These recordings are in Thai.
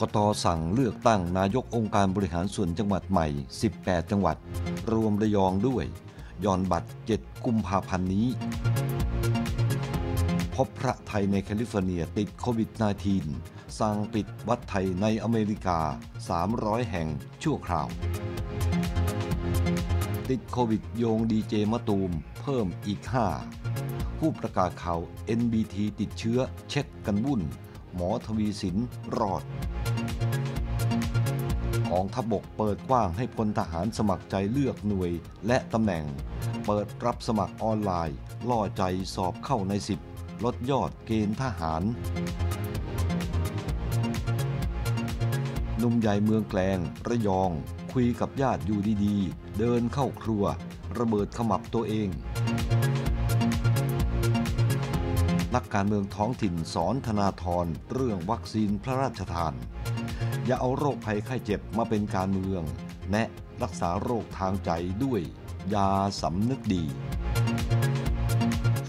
กตสั่งเลือกตั้งนายกองค์การบริหารส่วนจังหวัดใหม่ 18 จังหวัด รวมระยองด้วยย่อนบัตร 7กุมภาพันธ์นี้ พบพระไทยในแคลิฟอร์เนียติดโควิด -19 สั่งปิดวัดไทยในอเมริกา 300 แห่งชั่วคราว ติดโควิดโยงดีเจมะตูมเพิ่มอีก 5 ผู้ประกาศข่าว NBT ติดเชื้อเช็คกันวุ่นหมอทวีสินรอดกองทัพบบกเปิดกว้างให้พลทหารสมัครใจเลือกหน่วยและตำแหน่ง เปิดรับสมัครออนไลน์ ล่อใจสอบเข้าในสิบลดยอดเกณฑ์ทหารหนุ่มใหญ่เมืองแกลงระยอง คุยกับญาติอยู่ดีๆ เดินเข้าครัว ระเบิดขมับตัวเอง นักการเมืองท้องถิ่นสอนธนาธรเรื่องวัคซีนพระราชทานอย่าเอาโรคภัยไข้เจ็บมาเป็นการเมือง แนะรักษาโรคทางใจด้วย ยาสำนึกดี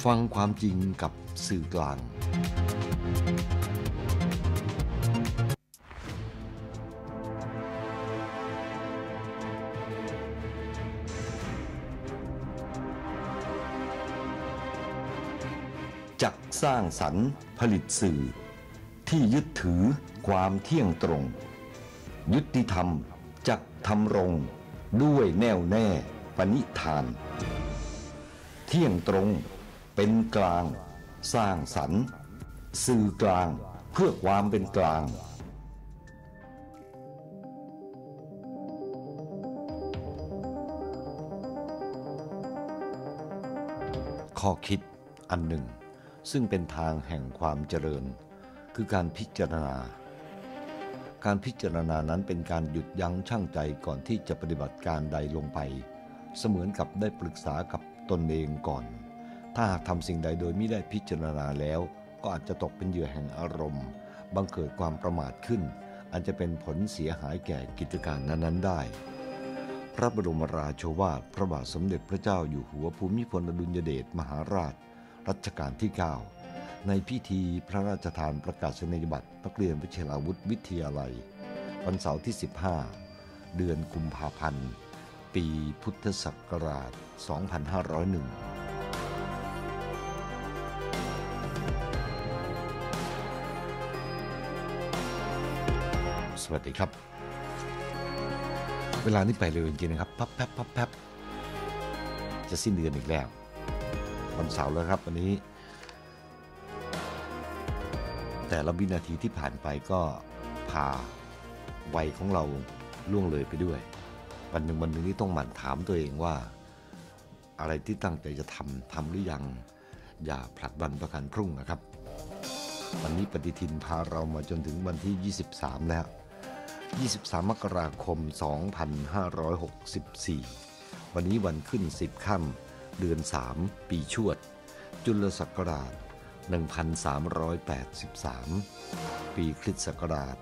ฟังความจริงกับสื่อกลาง จักสร้างสรรค์ผลิตสื่อ ที่ยึดถือความเที่ยงตรงยุติธรรม จักทำรงด้วยแน่วแน่ปณิธาน เที่ยงตรงเป็นกลาง สร้างสรรค์สื่อกลางเพื่อความเป็นกลาง ข้อคิดอันหนึ่ง ซึ่งเป็นทางแห่งความเจริญ คือการพิจารณาการพิจารณานั้นเป็นการหยุดยั้งชั่งใจก่อนที่จะปฏิบัติการใดลงไป เสมือนกับได้ปรึกษากับตนเองก่อน ถ้าหากทำสิ่งใดโดยไม่ได้พิจารณาแล้ว ก็อาจจะตกเป็นเหยื่อแห่งอารมณ์ บังเกิดความประมาทขึ้น อันจะเป็นผลเสียหายแก่กิจการนั้นๆได้ พระบรมราโชวาท พระบาทสมเด็จพระเจ้าอยู่หัวภูมิพลอดุลยเดชมหาราช รัชกาลที่9ในพิธีพระราชทานประกาศนียบัตรนักเรียนวิเชลาวุธ วิทยาลัย วันเสาร์ที่ 15 เดือนกุมภาพันธ์ ปีพุทธศักราช 2501 สวัสดีครับ เวลานี้ไปเร็วจริงๆนะครับพับแป๊บพับแป๊บจะสิ้นเดือนอีกแล้ว วันเสาร์แล้วครับ วันนี้แต่ละวินาทีที่ผ่านไปก็พาวัยของเราล่วงเลยไปด้วย วันหนึ่งวันหนึ่งที่ต้องหมั่นถามตัวเองว่า อะไรที่ตั้งใจจะทำทำหรือยัง อย่าผลักวันประกันพรุ่งนะครับ วันนี้ปฏิทินพาเรามาจนถึงวันที่ 23 แล้ว 23 มกราคม 2564 วันนี้วันขึ้น 10ค่ำเดือน 3 ปีชวด จุลศักราช1383 ปีคริสตศักราช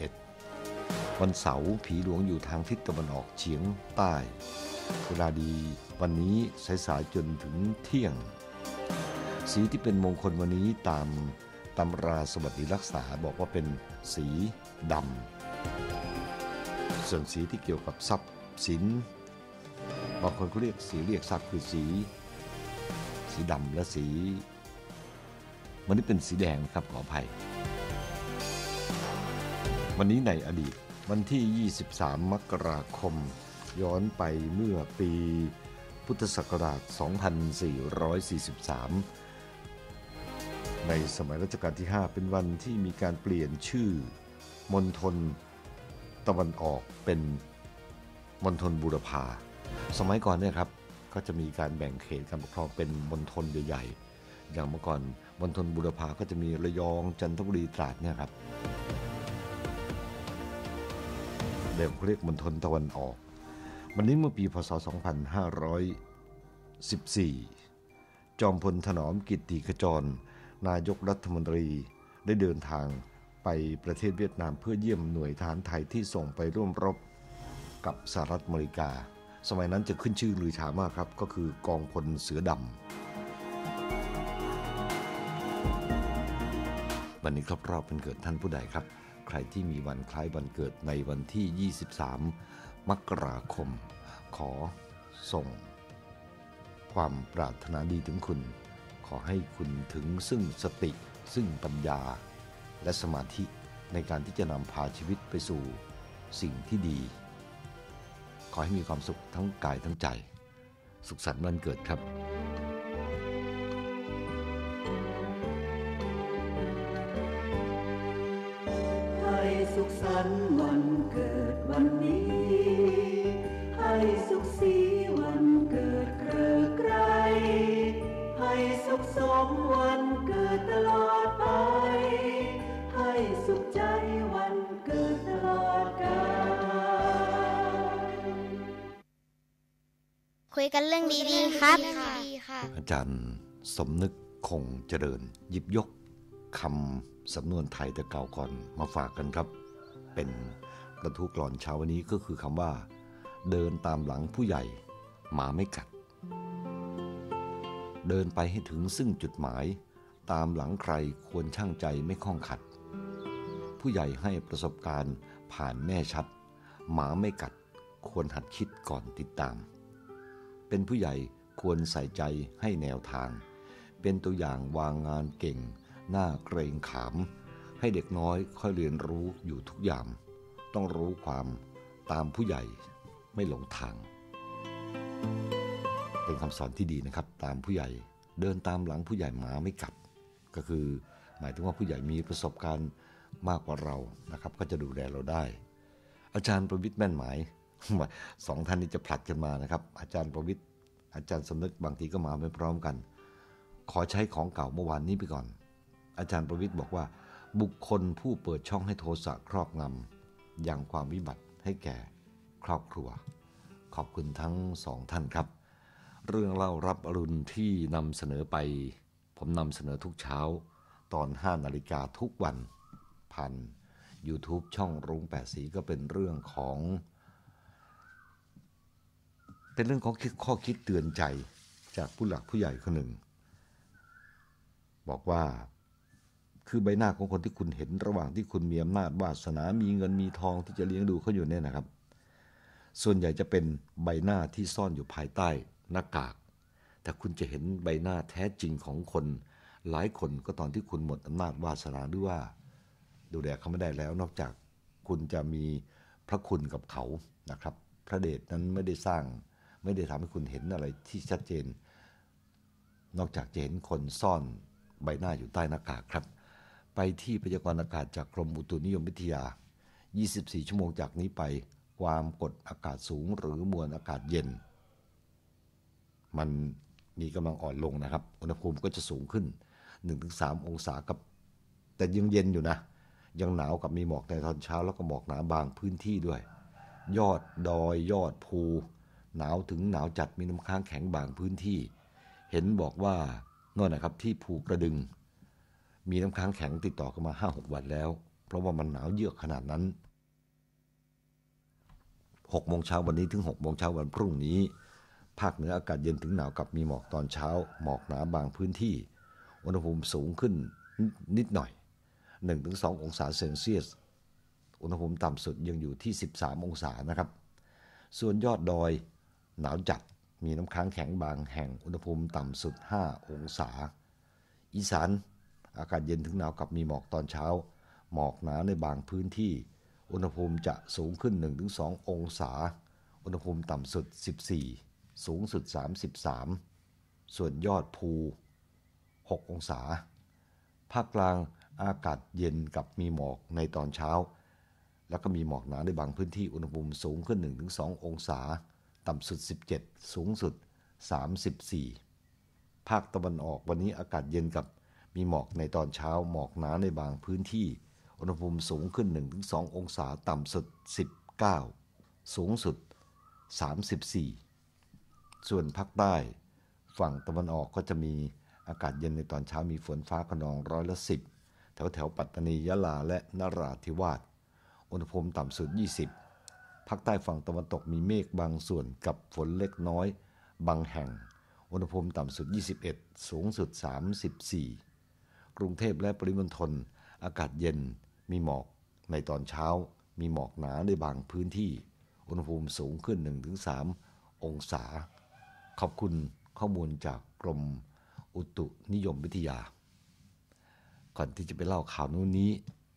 2021 วันเสาร์ผีหลวงอยู่ทางทิศตะวันออกเฉียงใต้ เวลาดีวันนี้สายสายจนถึงเที่ยง สีที่เป็นมงคลวันนี้ตามตำราสวัสดิรักษาบอกว่าเป็นสีดำ ส่วนสีที่เกี่ยวกับทรัพย์สินบางคนเขาเรียกสีเรียกทรัพย์คือสีสีดำและสี วันนี้เป็นสีแดงครับขออภัย วันนี้ในอดีตวันที่ 23 มกราคม ย้อนไปเมื่อปีพุทธศักราช 2443 ในสมัยรัชกาลที่ 5 เป็นวันที่มีการเปลี่ยนชื่อมณฑลตะวันออกเป็นมณฑลบุรพาสมัยก่อนเนี่ยครับก็จะมีการแบ่งเขตการปกครองเป็นมณฑลใหญ่ ๆ อย่างเมื่อก่อนมณฑลบุรพาก็จะมีระยองจันทบุรีตราดเนี่ยครับ เดิมเขาเรียกมณฑลตะวันออก วันนี้เมื่อปีพศ 2514 จอมพลถนอมกิติขจร นายกรัฐมนตรีได้เดินทางไปประเทศเวียดนามเพื่อเยี่ยมหน่วยทหารไทยที่ส่งไปร่วมรบกับสหรัฐอเมริกาสมัยนั้นจะขึ้นชื่อลือชามากครับ ก็คือกองพลเสือดำวันนี้ครบรอบเป็นเกิดท่านผู้ใดครับ ใครที่มีวันคล้ายวันเกิดในวันที่ 23 มกราคม ขอส่งความปรารถนาดีถึงคุณ ขอให้คุณถึงซึ่งสติซึ่งปัญญา และสมาธิในการที่จะนำพาชีวิตไปสู่สิ่งที่ดีขอให้มีความสุขทั้งกายทั้งใจสุขสันต์วันเกิดครับให้สุขสันต์วันเกิดวันนี้ให้สุขสีวันเกิดเกลืใครให้สุขสมวันเกิดตลอดคุยกันเรื่องดี ๆ ครับ อาจารย์สมนึกคงเจริญ หยิบยกคำสำนวนไทยแต่เก่า ก่อนมาฝากกันครับ เป็นกระทู้กลอนเช้าวันนี้ก็คือคำว่า เดินตามหลังผู้ใหญ่หมาไม่กัด เดินไปให้ถึงซึ่งจุดหมาย ตามหลังใครควรช่างใจไม่ข้องขัด ผู้ใหญ่ให้ประสบการณ์ผ่านแม่ชัด หมาไม่กัด ควรหัดคิดก่อนติดตามเป็นผู้ใหญ่ควรใส่ใจให้แนวทาง เป็นตัวอย่างวางงานเก่ง หน้าเกรงขาม ให้เด็กน้อยค่อยเรียนรู้อยู่ทุกยาม ต้องรู้ความตามผู้ใหญ่ไม่หลงทาง เป็นคำสอนที่ดีนะครับตามผู้ใหญ่เดินตามหลังผู้ใหญ่หมาไม่กัดก็คือหมายถึงว่าผู้ใหญ่มีประสบการณ์มากกว่าเรานะครับ ก็จะดูแลเราได้ อาจารย์ประวิทย์แม่นหมายสองท่านนี้จะผลัดกันมานะครับ อาจารย์ประวิทย์ อาจารย์สมนึกบางทีก็มาไม่พร้อมกัน ขอใช้ของเก่าเมื่อวานนี้ไปก่อน อาจารย์ประวิทย์บอกว่าบุคคลผู้เปิดช่องให้โทสะครอบงำอย่างความวิบัติให้แก่ครอบครัว ขอบคุณทั้งสองท่านครับ เรื่องเล่ารับอรุณที่นำเสนอไป ผมนำเสนอทุกเช้า ตอน5นาฬิกาทุกวันผ่าน YouTube ช่องรุ้ง8สีก็เป็นเรื่องของเป็นเรื่องของข้อคิดเตือนใจจากผู้หลักผู้ใหญ่คนหนึ่ง บอกว่าคือใบหน้าของคนที่คุณเห็นระหว่างที่คุณมีอำนาจวาสนา มีเงินมีทองที่จะเลี้ยงดูเขาอยู่เนี่ยนะครับ ส่วนใหญ่จะเป็นใบหน้าที่ซ่อนอยู่ภายใต้หน้ากาก แต่คุณจะเห็นใบหน้าแท้จริงของคน หลายคนก็ตอนที่คุณหมดอำนาจวาสนาหรือว่า ดูแลเขาไม่ได้แล้ว นอกจากคุณจะมีพระคุณกับเขานะครับพระเดชนั้นไม่ได้สร้างไม่ได้ทำให้คุณเห็นอะไรที่ชัดเจน นอกจากจะเห็นคนซ่อนใบหน้าอยู่ใต้หน้ากากครับ ไปที่พยากรณ์อากาศจากกรมอุตุนิยมวิทยา 24 ชั่วโมงจากนี้ไป ความกดอากาศสูงหรือมวลอากาศเย็น มันมีกำลังอ่อนลงนะครับ อุณหภูมิก็จะสูงขึ้น 1-3 องศากับ แต่ยังเย็นอยู่นะ ยังหนาวกับมีหมอกในตอนเช้า แล้วก็หมอกหนาบางพื้นที่ด้วย ยอดดอยยอดภูหนาวถึงหนาวจัดมีน้ำค้างแข็งบางพื้นที่ เห็นบอกว่านั่นนะครับที่ภูกระดึง มีน้ำค้างแข็งติดต่อกันมาห้าหกวันแล้ว เพราะว่ามันหนาวเยือกขนาดนั้นหกโมงเช้าวันนี้ถึงหกโมงเช้าวันพรุ่งนี้ภาคเหนืออากาศเย็นถึงหนาวกับมีหมอกตอนเช้า หมอกหนาบางพื้นที่ อุณหภูมิสูงขึ้นนิดหน่อย 1-2 องศาเซลเซียส อุณหภูมิต่ำสุดยังอยู่ที่ 13 องศานะครับ ส่วนยอดดอยหนาวจัด มีน้ำค้างแข็งบางแห่งอุณหภูมิต่ำสุด 5 องศา อีสาน อากาศเย็นถึงหนาวกับมีหมอกตอนเช้า หมอกหนาในบางพื้นที่ อุณหภูมิจะสูงขึ้น 1-2 องศา อุณหภูมิต่ำสุด 14 สูงสุด 33 ส่วนยอดภู 6 องศา ภาคกลาง อากาศเย็นกับมีหมอกในตอนเช้า แล้วก็มีหมอกหนาในบางพื้นที่ อุณหภูมิสูงขึ้น 1-2 องศาต่ำสุด 17 สูงสุด 34 ภาคตะวันออกวันนี้อากาศเย็นกับมีหมอกในตอนเช้าหมอกหนาในบางพื้นที่อุณหภูมิสูงขึ้น 1-2 องศาต่ำสุด 19 สูงสุด 34 ส่วนภาคใต้ ฝั่งตะวันออกก็จะมีอากาศเย็นในตอนเช้ามีฝนฟ้าขนองร้อยละ 10 แถวแถวปัตตานียะลา และนราธิวาสอุณหภูมิต่ำสุด 20ภาคใต้ฝั่งตะวันตกมีเมฆบางส่วนกับฝนเล็กน้อยบางแห่ง อุณหภูมิต่ำสุด 21 สูงสุด 34 กรุงเทพและปริมณฑลอากาศเย็นมีหมอกในตอนเช้า มีหมอกหนาในบางพื้นที่ อุณหภูมิสูงขึ้น 1-3 องศา ขอบคุณข้อมูลจากกรมอุตุนิยมวิทยา ก่อนที่จะไปเล่าข่าวนู้นนี้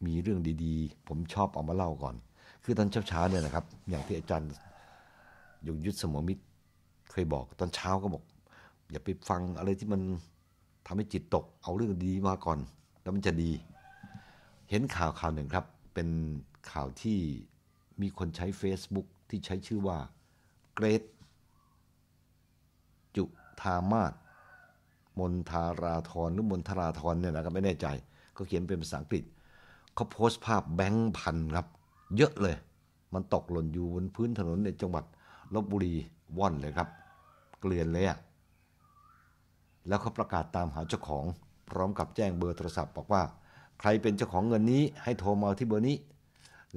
มีเรื่องดีๆ ผมชอบเอามาเล่าก่อนคือตอนเช้าๆเนี่ยนะครับ อย่างที่อาจารย์ยงยุทธสมมิตร เคยบอกตอนเช้าก็บอก อย่าไปฟังอะไรที่มันทำให้จิตตก เอาเรื่องดีมาก่อน แล้วมันจะดี เห็นข่าวข่าวหนึ่งครับ เป็นข่าวที่มีคนใช้ Facebook ที่ใช้ชื่อว่าเกรด จุธามาศมนทาราธรหรือมนทราธรเนี่ยนะครับไม่แน่ใจก็เขียนเป็นภาษาอังกฤษเขาโพสต์ภาพแบงค์พันครับเยอะเลยมันตกหล่นอยู่บนพื้นถนนในจังหวัดลบบุรีว่อนเลยครับ เกลือนเลยอะแล้วเขาประกาศตามหาเจ้าของ พร้อมกับแจ้งเบอร์โทรศัพท์บอกว่า ใครเป็นเจ้าของเงินนี้ให้โทรมาที่เบอร์นี้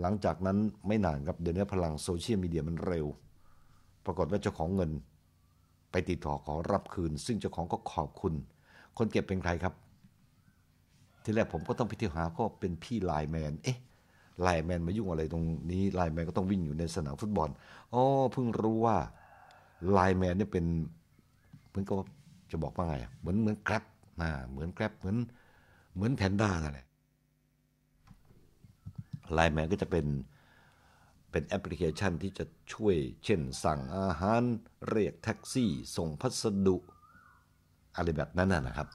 หลังจากนั้นไม่นานครับเดี๋ยวนี้พลังโซเชียลมีเดียมันเร็ว ปรากฏว่าเจ้าของเงินไปติดต่อขอรับคืน ซึ่งเจ้าของก็ขอบคุณ คนเก็บเป็นใครครับ ทีแรกผมก็ต้องพิจารณาก็เป็นพี่ไลแมน เอ๊ะไลแมนมายุ่งอะไรตรงนี้ไลแมนก็ต้องวิ่งอยู่ในสนามฟุตบอลอ๋อเพิ่งรู้ว่าไลแมนเนี่ยเป็นเหมือนก็จะบอกว่าไงเหมือนเหมือนแกร็บนะเหมือนแกร็บเหมือนเหมือนแพนด้าอะไรลไลแมนก็จะเป็น เป็นแอปพลิเคชันที่จะช่วย เช่น สั่งอาหาร เรียกแท็กซี่ ส่งพัสดุ อะไรแบบนั้นนะครับ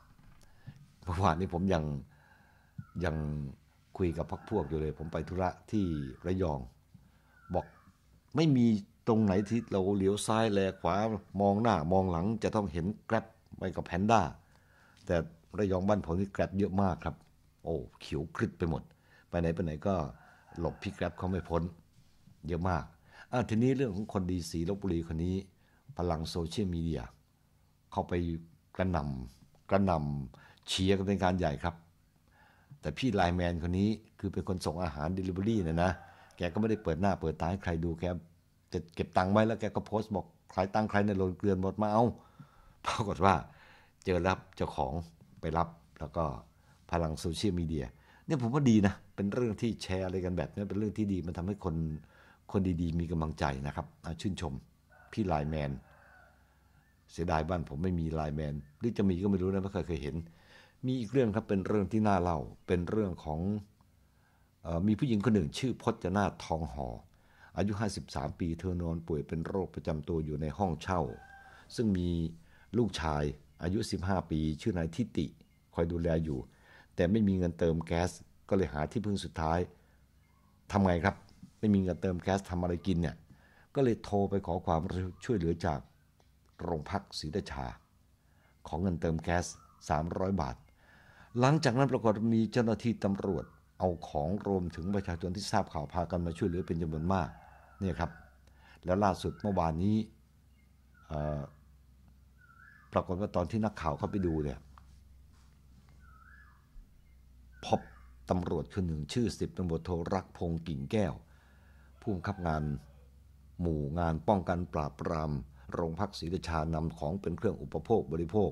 เมื่อวานนี้ผมยังยังคุยกับพักพวกอยู่เลยผมไปธุระที่ระยอง บอกไม่มีตรงไหนที่เราเลี้ยวซ้ายแลขวามองหน้ามองหลังจะต้องเห็นแกร็บไปกับแพนด้าแต่ระยองบ้านผมนี่แกร็บเยอะมากครับ โอ้เขียวครึดไปหมด ไปไหนไปไหนก็หลบพี่แกร็บเขาไม่พ้นเยอะมากทีนี้เรื่องของคนดีสีลบบุรีคนนี้ พลังโซเชียลมีเดียเข้าไปกระนำกระนำเชียร์กันเป็นการใหญ่ครับแต่พี่ไลแมนคนนี้คือเป็นคนส่งอาหารเดลิเวอรี่นะนะ แกก็ไม่ได้เปิดหน้าเปิดตาให้ใครดูแกจะเก็บตังค์ไว้แล้วแกก็โพสต์บอกใครตังค์ใครในโรงเกลือนหมดมาเอาปรากฏว่าเจอรับเจ้าของไปรับแล้วก็พลังโซเชียลมีเดียเนี่ยผมว่าดีนะเป็นเรื่องที่แชร์อะไรกันแบบนี้เป็นเรื่องที่ดีมันทำให้คนคนดีๆมีกำลังใจนะครับ ชื่นชมพี่ไลแมนเสียดายบ้านผมไม่มีไลแมนหรือจะมีก็ไม่รู้นะไม่เคยเคยเห็นมีอีกเรื่องครับ เป็นเรื่องที่น่าเล่า เป็นเรื่องของออมีผู้หญิงคนหนึ่งชื่อพจนาทองหอ อายุ 53 ปี เธอนอนป่วยเป็นโรคประจำตัว อยู่ในห้องเช่า ซึ่งมีลูกชายอายุ 15 ปีชื่อนายทิติคอยดูแลอยู่ แต่ไม่มีเงินเติมแก๊ส ก็เลยหาที่พึ่งสุดท้ายทำไงครับ ไม่มีเงินเติมแก๊สทำอะไรกินเนี่ย ก็เลยโทรไปขอความช่วยเหลือจากโรงพักศรีดชา ของเงินเติมแก๊ส300 บาทหลังจากนั้นปรากฏมีเจ้าหน้าที่ตำรวจเอาของรวมถึงประชาชนที่ทราบข่าวพากันมาช่วยเหลือเป็นจำนวนมากเนี่ยครับแล้วล่าสุดเมื่อวานนี้ปรากฏว่าตอนที่นักข่าวเข้าไปดูเนี่ยพบตำรวจคนหนึ่งชื่อ สิบตำรวจโทรักพงกิ่งแก้ว ผู้บังคับงานหมู่งานป้องกันปราบปรามโรงพักศรีราชานำของเป็นเครื่องอุปโภคบริโภค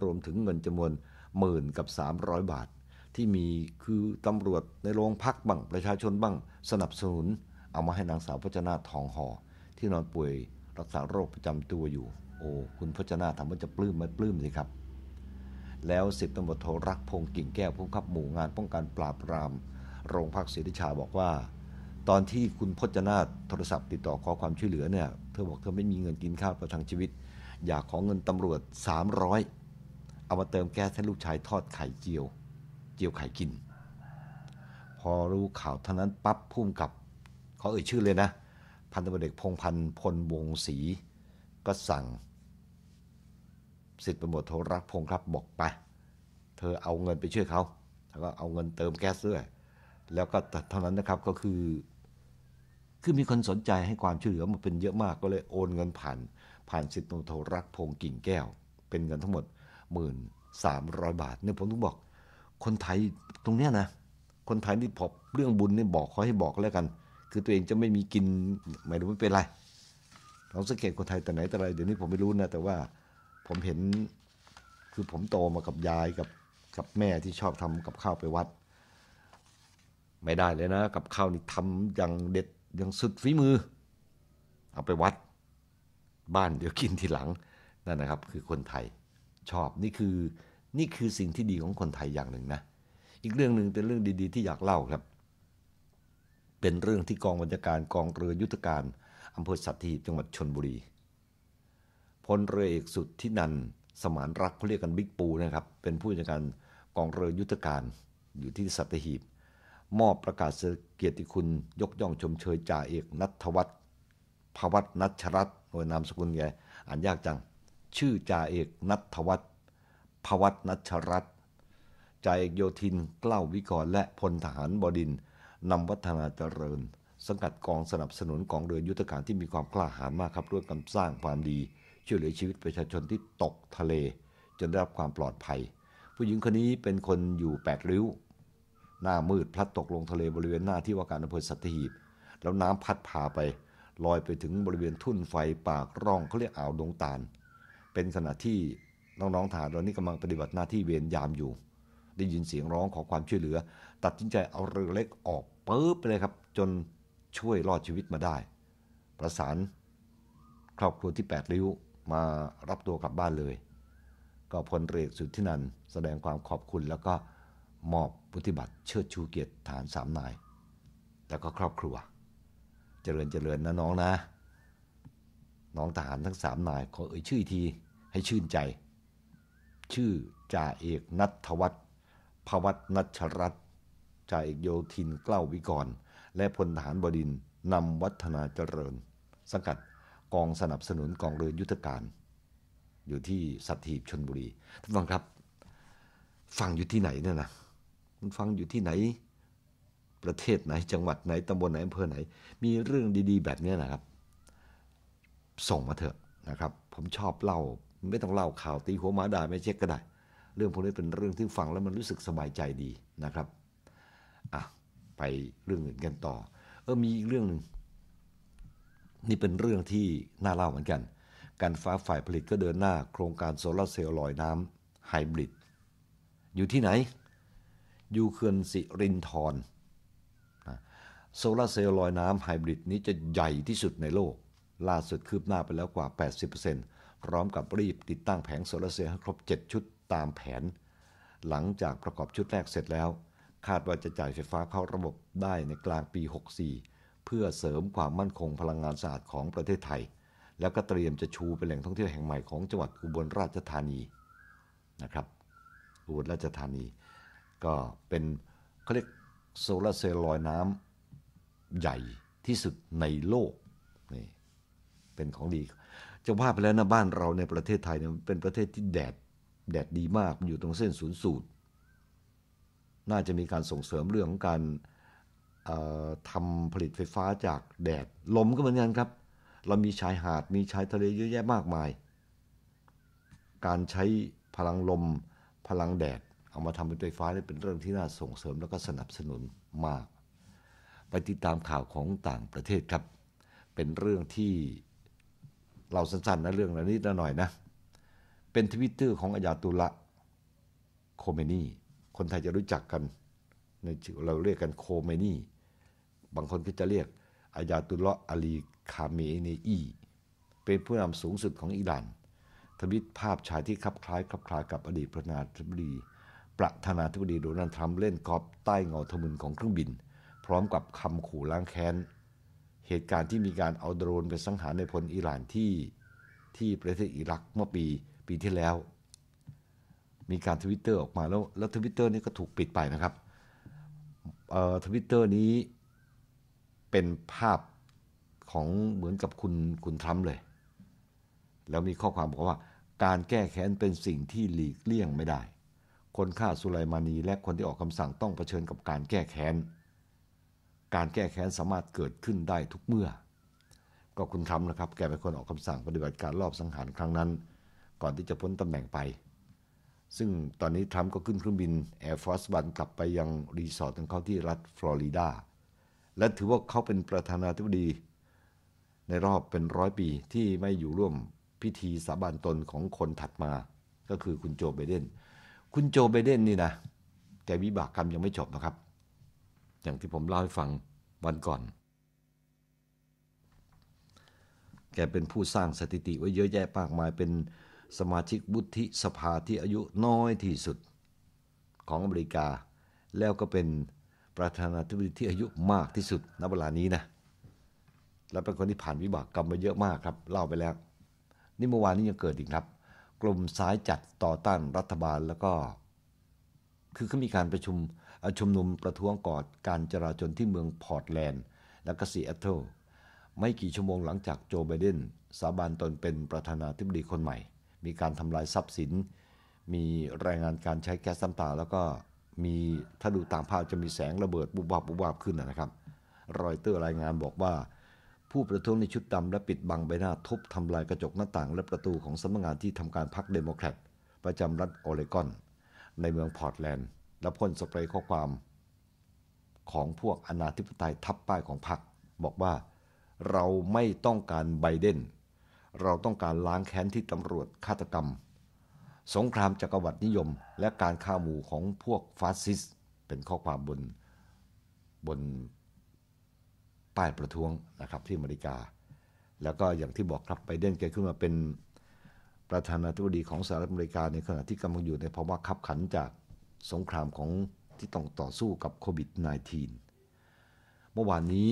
รวมถึงเงินจำนวนหมื่นกับ 300 บาท ที่มีคือตำรวจในโรงพักบ้างประชาชนบ้าง สนับสนุน เอามาให้นางสาวพจนาทองหอ ที่นอนป่วยรักษาโรคประจำตัวอยู่ โอ้ คุณพจนาถามว่าจะปลื้มไม่ปลื้มสิครับ แล้วสิบตำรวจโทรักพงกิ่งแก้วผู้ขับหมู่งานป้องกันปราบปราม โรงพักศรีริชาบอกว่า ตอนที่คุณพจนาโทรศัพท์ติดต่อขอความช่วยเหลือเนี่ยเธอบอกเธอไม่มีเงินกินข้าวประทังชีวิต อยากขอเงินตำรวจ 300เอามาเติมแก๊สให้ลูกชายทอดไข่เจียว เจียวไข่กิน พอรู้ข่าวเท่านั้นปั๊บพุ่มกับเขาเอ่ยชื่อเลยนะ พันตำรวจเอกพงพันธ์พลวงศรีก็สั่ง สิทธิ์ประมวโทรักพงครับบอกไป เธอเอาเงินไปช่วยเขาแล้วก็เอาเงินเติมแก๊สด้วย แล้วก็เท่านั้นนะครับก็คือคือมีคนสนใจให้ความช่วยเหลือมาเป็นเยอะมาก ก็เลยโอนเงินผ่าน ผ่านสิทธิ์ประมวโทรัก พงกิ่งแก้ว เป็นเงินทั้งหมดหมื่นสาร้อยบาท เนี่ยผมต้องบอก คนไทยตรงเนี้ยนะ คนไทยนี่พอเรื่องบุญเนี่ยบอกขอให้บอกแล้วกัน คือตัวเองจะไม่มีกินหมายถึงไม่เป็นไรเราสังเกตคนไทยแต่ไหนแต่ไรเดี๋ยวนี้ผมไม่รู้นะแต่ว่าผมเห็นคือผมโตมากับยายกับกับแม่ที่ชอบทำกับข้าวไปวัด ไม่ได้เลยนะกับข้าวนี่ทำอย่างเด็ดอย่างสุดฝีมือ เอาไปวัด บ้านเดี๋ยวกินทีหลัง นั่นนะครับ คือคนไทยชอบ นี่คือนี่คือสิ่งที่ดีของคนไทยอย่างหนึ่งนะ อีกเรื่องหนึ่งเป็นเรื่องดีๆ ที่อยากเล่าครับ เป็นเรื่องที่กองบัญชาการกองเรือยุทธการอำเภอสัตหีบจังหวัดชนบุรีพลเรือเอกสุดที่นันสมานรักเขาเรียกกันบิ๊กปูนะครับเป็นผู้จัดการกองเรือยุทธการ อยู่ที่สัตหีบ มอบประกาศเกียรติคุณยกย่องชมเชยจ่าเอกนัทวัฒน์ภวัฒนัชรัตน์โดยนามสกุลแกอ่านยากจังชื่อจ่าเอกนัทวัฒน์พวัฒนัชรัตจ่าเอกโยธิน เกล้าวิกร และพลทหารบดินนำวัฒนาเจริญ สังกัดกองสนับสนุนกองเรือยุทธการที่มีความกล้าหาญมากครับร่วมกันสร้างความดีช่วยเหลือชีวิตประชาชนที่ตกทะเลจนได้รับความปลอดภัย ผู้หญิงคนนี้เป็นคนอยู่แปดริ้ว หน้ามืดพลัดตกลงทะเลบริเวณหน้าที่ว่าการอำเภอสัตหีบแล้วน้ำพัดพาไป ลอยไปถึงบริเวณทุ่นไฟปากร่องเขาเรียกอ่าวดงตาลเป็นขณะที่น้องๆทหารเรานี่กำลังปฏิบัติหน้าที่เวรยามอยู่ได้ยินเสียงร้องขอความช่วยเหลือ ตัดสินใจเอาเรือเล็กออกปุ๊บไปเลยครับ จนช่วยรอดชีวิตมาได้ ประสานครอบครัวที่ 8 ริ้วมารับตัวกลับบ้านเลย ก็พลเรือสุดที่นันแสดงความขอบคุณแล้วก็มอบปฏิบัติเชิดชูเกียรติฐานสามนายแล้วก็ครอบครัว เจริญเจริญนะน้องนะ น้องทหารทั้งสามนายขอเอ่ยชื่อทีให้ชื่นใจ ชื่อจ่าเอกนัทวัฒน์พวัฒนัชรัตจ่าเอกโยธินเกล้าวิกร และพลทหารบดินนำวัฒนาเจริญสังกัดกองสนับสนุนกองเรือยุทธการ อยู่ที่สัตหีบชนบุรีท่านฟังครับฟังอยู่ที่ไหนเนี่ยนะมันฟังอยู่ที่ไหน ประเทศไหน จังหวัดไหนตำบลไหนอำเภอไหน มีเรื่องดีๆแบบนี้นะครับ ส่งมาเถอะนะครับ ผมชอบเล่าไม่ต้องเล่าข่าวตีหัวหมาด่าไม่เช็คก็ได้ เรื่องพวกนี้เป็นเรื่องที่ฟังแล้วมันรู้สึกสบายใจดีนะครับอ่ะไปเรื่องอื่นกันต่อเออมีอีกเรื่องหนึ่งนี่เป็นเรื่องที่น่าเล่าเหมือนกัน การฟ้าฝ่ายผลิตก็เดินหน้าโครงการโซลาเซลล์ลอยน้ำไฮบริดอยู่ที่ไหน อยู่เขื่อนสิรินธรโซลาเซลล์ลอยน้ำไฮบริดนี้จะใหญ่ที่สุดในโลก ล่าสุดคืบหน้าไปแล้วกว่า 80%เพร้อมกับรีบติดตั้งแผงโซลาเซลล์ให้ครบ 7 ชุดตามแผน หลังจากประกอบชุดแรกเสร็จแล้ว คาดว่าจะจ่ายไฟฟ้าเข้าระบบได้ในกลางปี 64 เพื่อเสริมความมั่นคงพลังงานสะอาดของประเทศไทย แล้วก็เตรียมจะชูเป็นแหล่งท่องเที่ยวแห่งใหม่ของจังหวัดอุบลราชธานีนะครับ อุบลราชธานี ก็เป็นเขาเรียกโซลาเซลล์ลอยน้ำใหญ่ที่สุดในโลกเป็นของดีจะว่าไปแล้วนะบ้านเราในประเทศไทยเนี่ยเป็นประเทศที่แดดแดดดีมากมันอยู่ตรงเส้นศูนย์สูตร น่าจะมีการส่งเสริมเรื่องของการทำผลิตไฟฟ้าจากแดดลมก็เหมือนกันครับ เรามีชายหาดมีชายทะเลเยอะแยะมากมาย การใช้พลังลมพลังแดดเอามาทำเป็นไฟฟ้าได้เป็นเรื่องที่น่าส่งเสริมแล้วก็สนับสนุนมาก ไปติดตามข่าวของต่างประเทศครับ เป็นเรื่องที่เราสั้นๆ นะเรื่องละนิดละหน่อยนะ เป็นทวิตเตอร์ของอาญาตุละโคเมนี คนไทยจะรู้จักกันในเราเรียกกันโคเมนีบางคนก็จะเรียกอาญาตุละอาลีคาเมเนอีเป็นผู้นำสูงสุดของอิหร่าน ทวิตภาพชายที่คลับคล้ายคลับคลากับอดีตประธานาธิบดี ประธานาธิบดีโดนัลด์ทรัมป์เล่นกอล์ฟใต้เงาทมึนของเครื่องบิน พร้อมกับคำขู่ล้างแค้นเหตุการณ์ที่มีการเอาโดรนไปสังหารในพลอิหร่านที่ที่ประเทศอิรักเมื่อปีปีที่แล้ว มีการทวิตเตอร์ออกมาแล้วแล้วทวิตเตอร์นี้ก็ถูกปิดไปนะครับทวิตเตอร์นี้เป็นภาพของเหมือนกับคุณคุณทรัมป์เลย แล้วมีข้อความบอกว่าการแก้แค้นเป็นสิ่งที่หลีกเลี่ยงไม่ได้ คนฆ่าสุไลมานีและคนที่ออกคำสั่งต้องเผชิญกับการแก้แค้นการแก้แค้นสามารถเกิดขึ้นได้ทุกเมื่อ ก็คุณทำนะครับ แกเป็นคนออกคำสั่งปฏิบัติการรอบสังหารครั้งนั้น ก่อนที่จะพ้นตำแหน่งไป ซึ่งตอนนี้ทรัมป์ก็ขึ้นเครื่องบิน Air Force วันกลับไปยังรีสอร์ทของเขาที่รัฐฟลอริดา และถือว่าเขาเป็นประธานาธิบดี ในรอบเป็นร้อยปีที่ไม่อยู่ร่วมพิธีสาบานตนของคนถัดมา ก็คือคุณโจไบเดน คุณโจไบเดนนี่นะแกวิบากกรรมยังไม่จบนะครับอย่างที่ผมเล่าให้ฟังวันก่อน แกเป็นผู้สร้างสถิติไว้เยอะแยะมากมายเป็นสมาชิกวุฒิสภาที่อายุน้อยที่สุดของอเมริกา แล้วก็เป็นประธานาธิบดีที่อายุมากที่สุด ณเวลานี้นะและเป็นคนที่ผ่านวิบากกรรมมาเยอะมากครับ เล่าไปแล้วนี่เมื่อวานนี้ยังเกิดอีกครับ กลุ่มซ้ายจัดต่อต้านรัฐบาลแล้วก็ คือเขามีการประชุมชุมนุมประท้วงกอดการจราจนที่เมืองพอร์ตแลนด์และก็ซีแอตเทิลไม่กี่ชั่วโมงหลังจากโจไบเดนสาบานตนเป็นประธานาธิบดีคนใหม่ มีการทำลายทรัพย์สิน มีรายงานการใช้แก๊สซ้ำตา แล้วก็มีถ้าดูตามภาพจะมีแสงระเบิดบุบวับบุบวับขึ้นนะครับ รอยเตอร์รายงานบอกว่า ผู้ประท้วงในชุดดำและปิดบังใบหน้าทุบทำลายกระจกหน้าต่าง และประตูของสำนักงานที่ทำการพรรคเดโมแครตประจำรัฐโอเรกอน ในเมืองพอร์ตแลนด์และพ่นสเปรย์ข้อความของพวกอนาธิปไตยทับป้ายของพรรคบอกว่าเราไม่ต้องการไบเดนเราต้องการล้างแค้นที่ตำรวจฆาตกรรม สงครามจักรวรรดินิยม และการฆ่าหมู่ของพวกฟาสซิส เป็นข้อความบนบนป้ายประท้วงนะครับที่อเมริกา แล้วก็อย่างที่บอกครับไบเดนแกขึ้นมาเป็นประธานาธิบดีของสหรัฐอเมริกาในขณะที่กำลังอยู่ในภาวะขับขันจากสงครามของที่ต้องต่อสู้กับโควิด -19 เมื่อวานนี้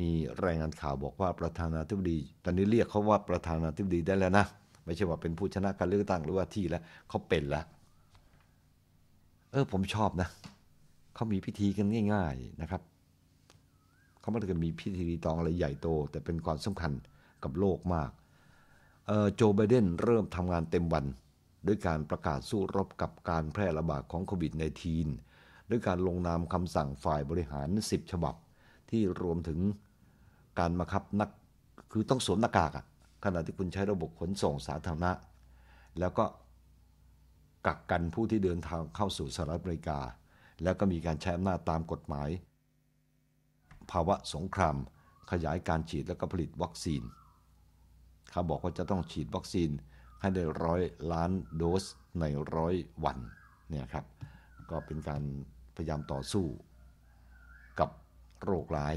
มีรายงานข่าวบอกว่าประธานาธิบดี ตอนนี้เรียกเขาว่าประธานาธิบดีได้แล้วนะ ไม่ใช่ว่าเป็นผู้ชนะการเลือกตั้งหรือว่าที่แล้วเขาเป็นแล้ว เออผมชอบนะ เขามีพิธีกันง่าย ๆนะครับ เขาไม่ได้มีพิธีรีตองอะไรใหญ่โต แต่เป็นความสำคัญกับโลกมากออโจไบเดนเริ่มทำงานเต็มวันด้วยการประกาศสู้รบกับการแพร่ระบาดของโควิด -19 ด้วยการลงนามคำสั่งฝ่ายบริหาร 10 ฉบับ ที่รวมถึงการมาคับนัก คือต้องสวมหน้ากาก ขณะที่คุณใช้ระบบขนส่งสาธารณะ แล้วก็กักกันผู้ที่เดินทางเข้าสู่สหรัฐอเมริกา แล้วก็มีการใช้อำนาจตามกฎหมาย ภาวะสงคราม ขยายการฉีดและก็ผลิตวัคซีนเขาบอกว่าจะต้องฉีดวัคซีนให้ได้ร้อยล้านโดสในร้อยวันเนี่ยครับก็เป็นการพยายามต่อสู้กับโรคร้าย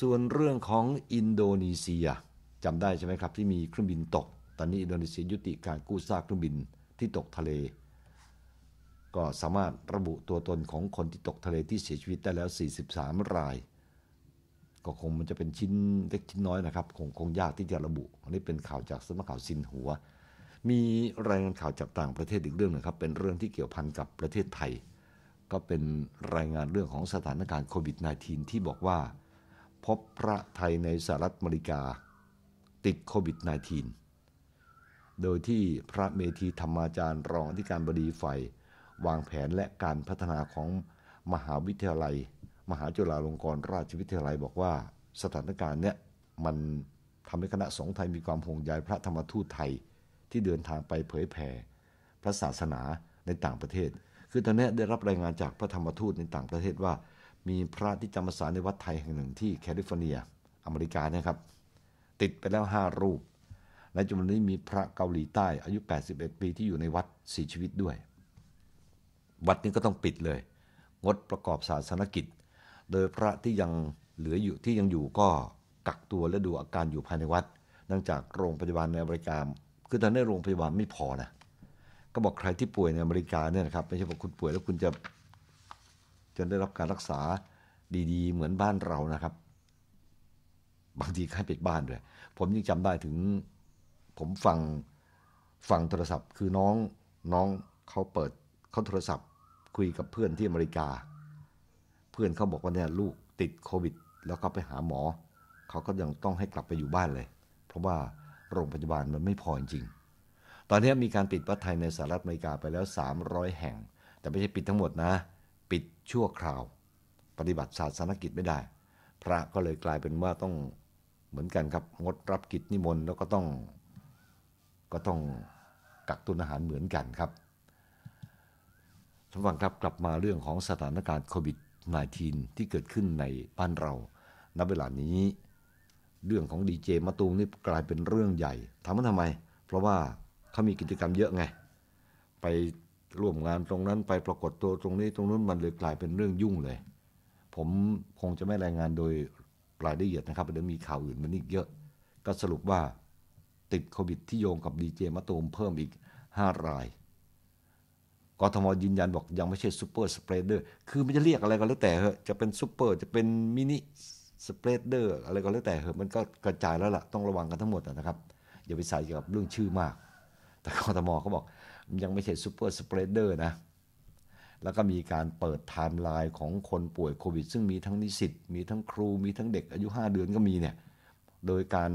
ส่วนเรื่องของอินโดนีเซียจำได้ใช่ไหมครับ ที่มีเครื่องบินตก ตอนนี้อินโดนีเซียยุติการกู้ซากเครื่องบินที่ตกทะเล ก็สามารถระบุตัวตนของคนที่ตกทะเลที่เสียชีวิตได้แล้ว 43 รายก็คงมันจะเป็นชิ้นเล็กชิ้นน้อยนะครับคงคงยากที่จะระบุ อันนี้เป็นข่าวจากสำนักข่าวซินหัว มีรายงานข่าวจากต่างประเทศอีกเรื่องนะครับ เป็นเรื่องที่เกี่ยวพันกับประเทศไทย ก็เป็นรายงานเรื่องของสถานการณ์โควิด -19 ที่บอกว่าพบพระไทยในสหรัฐอเมริกาติดโควิด -19 โดยที่พระเมธีธรรมาจารย์รองอธิการบดีฝ่ายวางแผนและการพัฒนาของมหาวิทยาลัยมหาจุฬาลงกรณราชวิทยาลัยบอกว่าสถานการณ์เนี่ยมันทำให้คณะสงฆ์ไทยมีความห่วงใยพระธรรมทูตไทยที่เดินทางไปเผยแผ่พระศาสนาในต่างประเทศ คือตอนนี้ได้รับรายงานจากพระธรรมทูตในต่างประเทศว่ามีพระที่จำพรรษาในวัดไทยแห่งหนึ่ง ที่แคลิฟอร์เนียอเมริกานะครับ ติดไปแล้ว 5 รูป และจำนวนนี้มีพระเกาหลีใต้อายุ 81 ปีที่อยู่ในวัดเสียชีวิตด้วย วัดนี้ก็ต้องปิดเลยงดประกอบศาสนกิจโดยพระที่ยังเหลืออยู่ที่ยังอยู่ก็กักตัวและดูอาการอยู่ภายในวัดเนื่องจากโรงพยาบาลในอเมริกาคือตอนนี้โรงพยาบาลไม่พอนะ ก็บอกใครที่ป่วยในอเมริกาเนี่ยนะครับไม่ใช่ว่าคุณป่วยแล้วคุณจะจะได้รับการรักษาดีๆ เหมือนบ้านเรานะครับ บางทีค่าปิดบ้านด้วยผมยังจำได้ถึงผมฟังฟังโทรศัพท์ คือน้องน้องเขาเปิดเขาโทรศัพท์ คุยกับเพื่อนที่อเมริกาเพื่อนเขาบอกว่าเนี่ยลูกติดโควิดแล้วก็ไปหาหมอ เขาก็ยังต้องให้กลับไปอยู่บ้านเลย เพราะว่าโรงพยาบาลมันไม่พอจริง ตอนนี้มีการปิดวัดไทยในสหรัฐอเมริกาไปแล้ว 300 แห่ง แต่ไม่ใช่ปิดทั้งหมดนะ ปิดชั่วคราว ปฏิบัติศาสนกิจไม่ได้ พระก็เลยกลายเป็นว่าต้องเหมือนกันครับ งดรับกิจนิมนต์แล้วก็ต้องก็ต้องกักตุนอาหารเหมือนกันครับท่านฟังครับกลับมาเรื่องของสถานการณ์โควิด -19 ที่เกิดขึ้นในบ้านเราณเวลานี้ เรื่องของดีเจมะตูมนี่กลายเป็นเรื่องใหญ่ถามว่าทำไม เพราะว่าเขามีกิจกรรมเยอะไงไปร่วมงานตรงนั้นไปปรากฏตัวตรงนี้ตรงนู้นมันเลยกลายเป็นเรื่องยุ่งเลย ผมคงจะไม่รายงานโดยรายละเอียดนะครับเดี๋ยวมีข่าวอื่นมันอีกเยอะก็สรุปว่าติดโควิดที่โยงกับดีเจมะตูมเพิ่มอีก 5 รายกทมยืนยันบอกยังไม่ใช่ซูเปอร์สเปรดเดอร์ คือมันจะเรียกอะไรก็แล้วแต่เหอะ จะเป็นซูเปอร์ จะเป็นมินิสเปรดเดอร์อะไรก็แล้วแต่เหอะมันก็กระจายแล้วล่ะ ต้องระวังกันทั้งหมดนะครับ อย่าไปใส่เกี่ยวกับเรื่องชื่อมาก แต่กทมเขาบอกยังไม่ใช่ซูเปอร์สเปรดเดอร์นะ แล้วก็มีการเปิดไทม์ไลน์ของคนป่วยโควิดซึ่งมีทั้งนิสิต มีทั้งครู มีทั้งเด็กอายุ 5 เดือนก็มีเนี่ย โดยการ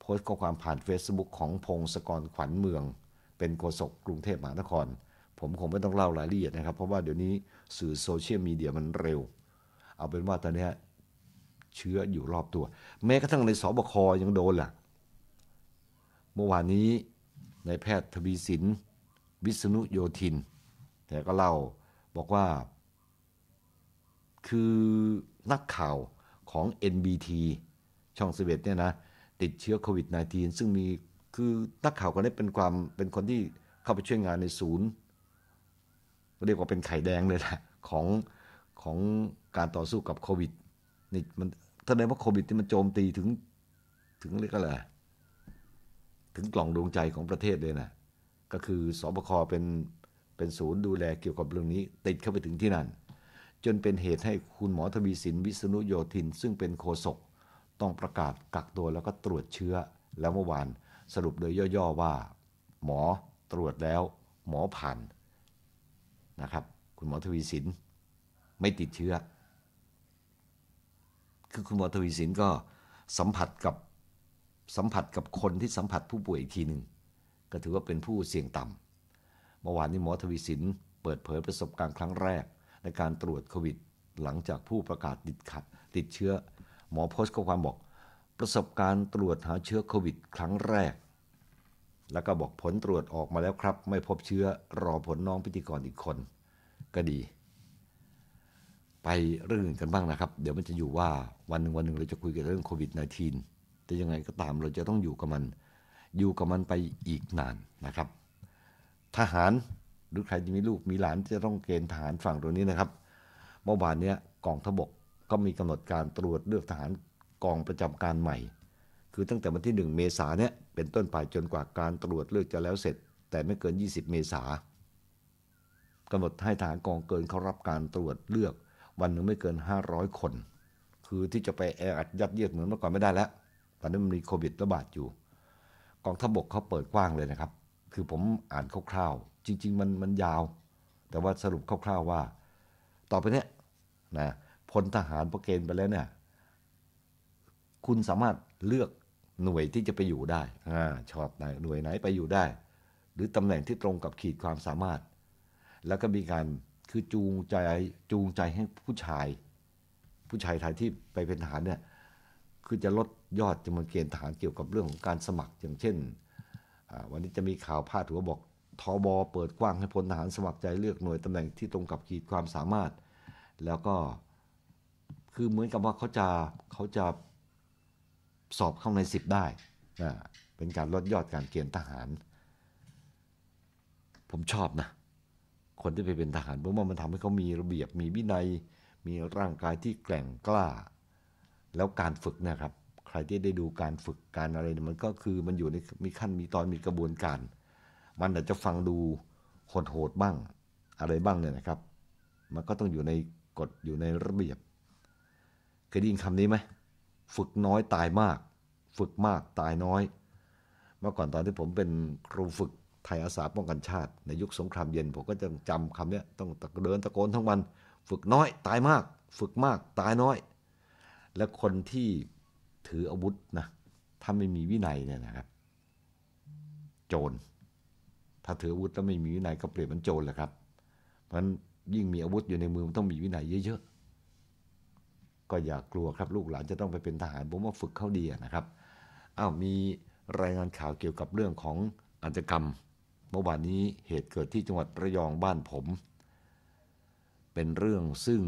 โพสต์ข้อความผ่าน Facebook ของพงศกรขวัญเมือง เป็นโฆษกกรุงเทพมหานครผมคงไม่ต้องเล่ารายละเอียดนะครับ เพราะว่าเดี๋ยวนี้สื่อโซเชียลมีเดียมันเร็ว เอาเป็นว่าตอนนี้เชื้ออยู่รอบตัว แม้กระทั่งในสบค ยังโดนล่ะ เมื่อวานนี้นายแพทย์ทวีสิน วิษณุโยธิน แต่ก็เล่าบอกว่า คือนักข่าวของ NBT ช่องสเวตเนี่ยนะ ติดเชื้อโควิด -19 ซึ่งมีคือนักข่าวคนนี้เป็นความเป็นคนที่เข้าไปช่วยงานในศูนย์เรียกว่าเป็นไข่แดงเลยแหละของของการต่อสู้กับโควิดนี่มันถ้าในว่าโควิดที่มันโจมตีถึงถึงเรียกอะไรถึงกล่องดวงใจของประเทศเลยนะก็คือสบคเป็นเป็นศูนย์ดูแลเกี่ยวกับเรื่องนี้ ติดเข้าไปถึงที่นั่น จนเป็นเหตุให้คุณหมอทวีสินวิษณุโยธิน ซึ่งเป็นโฆษกต้องประกาศกักตัว แล้วก็ตรวจเชื้อแล้วเมื่อวานสรุปโดยย่อๆว่าหมอตรวจแล้ว หมอผ่านนะครับคุณหมอทวีสินไม่ติดเชื้อ คือคุณหมอทวีสินก็สัมผัสกับสัมผัสกับคนที่สัมผัสผู้ป่วยอีกทีหนึ่งก็ถือว่าเป็นผู้เสี่ยงต่ำเมื่อวานนี้หมอทวีสินเปิดเผยประสบการณ์ครั้งแรก ในการตรวจโควิดหลังจากผู้ประกาศติดขัดติดเชื้อ หมอโพสต์ข้อความบอก ประสบการณ์ตรวจหาเชื้อโควิดครั้งแรกแล้วก็บอกผลตรวจออกมาแล้วครับ ไม่พบเชื้อรอผลน้องพิธีกรอีกคน ก็ดี ไปเรื่องอื่นกันบ้างนะครับเดี๋ยวมันจะอยู่ว่าวันหนึ่งวันหนึ่งเราจะคุยกันเรื่องโควิด -19 แต่ยังไงก็ตามเราจะต้องอยู่กับมัน อยู่กับมันไปอีกนานนะครับ ทหารหรือใครที่มีลูกมีหลานจะต้องเกณฑ์ทหารฝั่งตรงนี้นะครับเมื่อวานนี้กองทบกก็มีกำหนดการตรวจเลือกทหารกองประจำการใหม่ คือตั้งแต่วันที่ 1 เมษาเนี้ยเป็นต้นไปจนกว่าการตรวจเลือกจะแล้วเสร็จ แต่ไม่เกิน 20 เมษากำหนดให้ฐานกองเกินเขารับการตรวจเลือก วันหนึ่งไม่เกิน500คน คือที่จะไปแออัดยัดเยียดเหมือนเมื่อก่อนไม่ได้แล้วตอนนี้มันมีโควิด ระบาดอยู่ กองทัพบกเขาเปิดกว้างเลยนะครับ คือผมอ่านคร่าวๆจริง ๆ มันมันยาว แต่ว่าสรุปคร่าว ๆ ว่า ต่อไปเนี้ยนะพลทหารประเกณฑ์ไปแล้วเนี่ย คุณสามารถเลือกหน่วยที่จะไปอยู่ได้อ่าชอบไหนหน่วยไหนไปอยู่ได้ หรือตำแหน่งที่ตรงกับขีดความสามารถ แล้วก็มีการคือจูงใจจูงใจให้ผู้ชาย ผู้ชายไทยที่ไปเป็นทหารเนี่ยคือจะลดยอดจำนวนเกณฑ์ทหารเกี่ยวกับเรื่องของการสมัครอย่างเช่นวันนี้จะมีข่าวพาดหัวบอกทอบอเปิดกว้างให้พลทหารสมัครใจเลือกหน่วยตำแหน่งที่ตรงกับขีดความสามารถ แล้วก็คือเหมือนกับว่าเขาจะเขาจะสอบเข้าในสิบได้นะเป็นการลดยอดการเกณฑ์ทหาร ผมชอบนะ คนที่ไปเป็นทหารเพราะว่ามันทำให้เขามีระเบียบ มีวินัย มีร่างกายที่แกร่งกล้า แล้วการฝึกนะครับ ใครที่ได้ดูการฝึกการอะไรมันก็คือมันอยู่ในมีขั้นมีตอน มีกระบวนการ มันอาจจะฟังดูโหดโหดบ้างอะไรบ้างเนี่ยนะครับ มันก็ต้องอยู่ใน กฎอยู่ในระเบียบเคยได้ยินคำนี้ไหมฝึกน้อยตายมาก ฝึกมากตายน้อย เมื่อก่อนตอนที่ผมเป็นครูฝึกไทยอาสาป้องกันชาติในยุคสงครามเย็นผมก็จะจำคำนี้ต้องเดินตะโกนทั้งวัน ฝึกน้อย ตายมาก ฝึกมาก ตายน้อย และคนที่ถืออาวุธนะถ้าไม่มีวินัยเนี่ยนะครับ โจร ถ้าถืออาวุธแล้วไม่มีวินัยก็เปรียบเหมือนโจรแหละครับ เพราะฉะนั้นยิ่งมีอาวุธอยู่ในมือมันต้องมีวินัย เยอะก็อย่ากลัวครับ ลูกหลานจะต้องไปเป็นทหารผมว่าฝึกเข้าดีนะครับอา้าวมีรายงานข่าวเกี่ยวกับเรื่องของอาชกรรมเมื่อวานนี้เหตุเกิดที่จังหวัดระยองบ้านผม เป็นเรื่องซึ่ง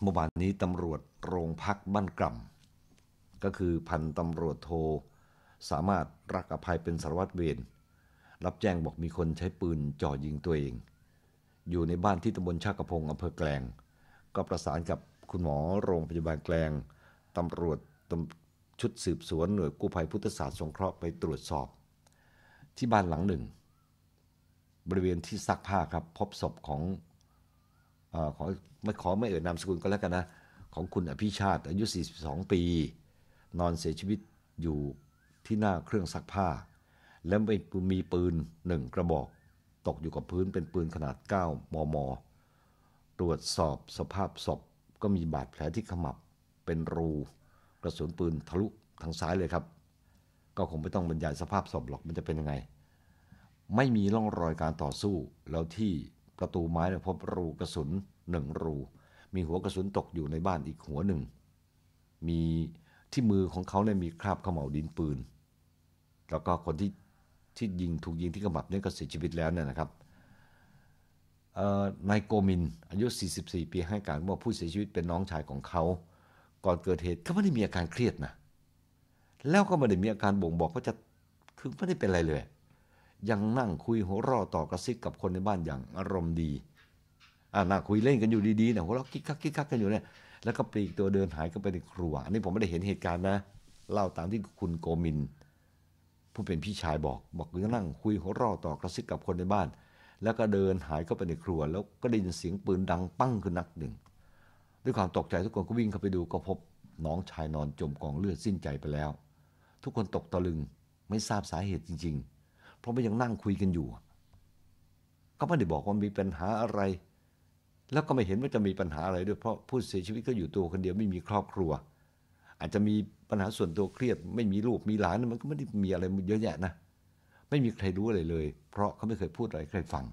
เมื่อวานนี้ตำรวจโรงพักบ้านกล่ำก็คือพันตำรวจโทร สามารถรักอภัยเป็นสารวัตรเวร รับแจ้งบอกมีคนใช้ปืนจ่อยิงตัวเอง อยู่ในบ้านที่ตำบลชากระพงอำเภอแกลงก็ประสานกับคุณหมอโรงพยาบาลแกลง ตำรวจชุดสืบสวนหน่วยกู้ภัยพุทธศาสตร์สงเคราะห์ไปตรวจสอบ ที่บ้านหลังหนึ่ง บริเวณที่ซักผ้าครับ พบศพของอขอไม่ขอไม่เอ่ยนามสกุลก็แล้วกันนะ ของคุณอภิชาติอายุ 42 ปี นอนเสียชีวิตอยู่ที่หน้าเครื่องซักผ้า และมีปืนหนึ่งกระบอก ตกอยู่กับพื้นเป็นปืนขนาด 9 มมตรวจสอบสภาพศพ ก็มีบาดแผลที่ขมับเป็นรู กระสุนปืน ทะลุทางซ้ายเลยครับ ก็คงไม่ต้องบรรยายสภาพศพหรอกมันจะเป็นยังไง ไม่มีร่องรอยการต่อสู้ แล้วที่ประตูไม้พบรูกระสุนหนึ่งรู มีหัวกระสุนตกอยู่ในบ้านอีกหัวหนึ่งมีที่มือของเขาเนี่ยมีคราบขม่าดินปืน แล้วก็คนที่ที่ยิงถูกยิงที่ขมับเนี่ยก็เสียชีวิตแล้วเนี่ยนะครับนายโกมินอายุ 44 ปีให้การว่าผู้เสียชีวิตเป็นน้องชายของเขา ก่อนเกิดเหตุเขาไม่ได้มีอาการเครียดนะ แล้วก็ไม่ได้มีอาการบ่งบอกว่าจะ คือไม่ได้เป็นอะไรเลย ยังนั่งคุยหัวเราะต่อกระซิบกับคนในบ้านอย่างอารมณ์ดี อ่านั่งคุยเล่นกันอยู่ดีๆนะหัวเราะกิ๊กคักกิ๊กคักกันอยู่เนี่ย แล้วก็ปลีกตัวเดินหายก็ไปในครัว อันนี้ผมไม่ได้เห็นเหตุการณ์นะ เล่าตามที่คุณโกมิน ผู้เป็นพี่ชายบอก บอกก็นั่งคุยหัวเราะต่อกระซิบกับคนในบ้านแล้วก็เดินหายเข้าไปในครัว แล้วก็ได้ยินเสียงปืนดังปั้งขึ้นนัดหนึ่งด้วยความตกใจทุกคน ก็วิ่งเข้าไปดูก็พบน้องชายนอนจมกองเลือดสิ้นใจไปแล้ว ทุกคนตกตะลึงไม่ทราบสาเหตุจริงๆ เพราะไม่ยังนั่งคุยกันอยู่ก็ไม่ได้บอกว่ามีปัญหาอะไรแล้วก็ไม่เห็นว่าจะมีปัญหาอะไรด้วยเพราะผู้เสียชีวิตก็อยู่ตัวคนเดียวไม่มีครอบครัว อาจจะมีปัญหาส่วนตัวเครียดไม่มีลูกมีหลานมันก็ไม่ได้มีอะไรเยอะแยะนะไม่มีใครรู้อะไรเลยเพราะเขาไม่เคยพูดอะไรใครฟัง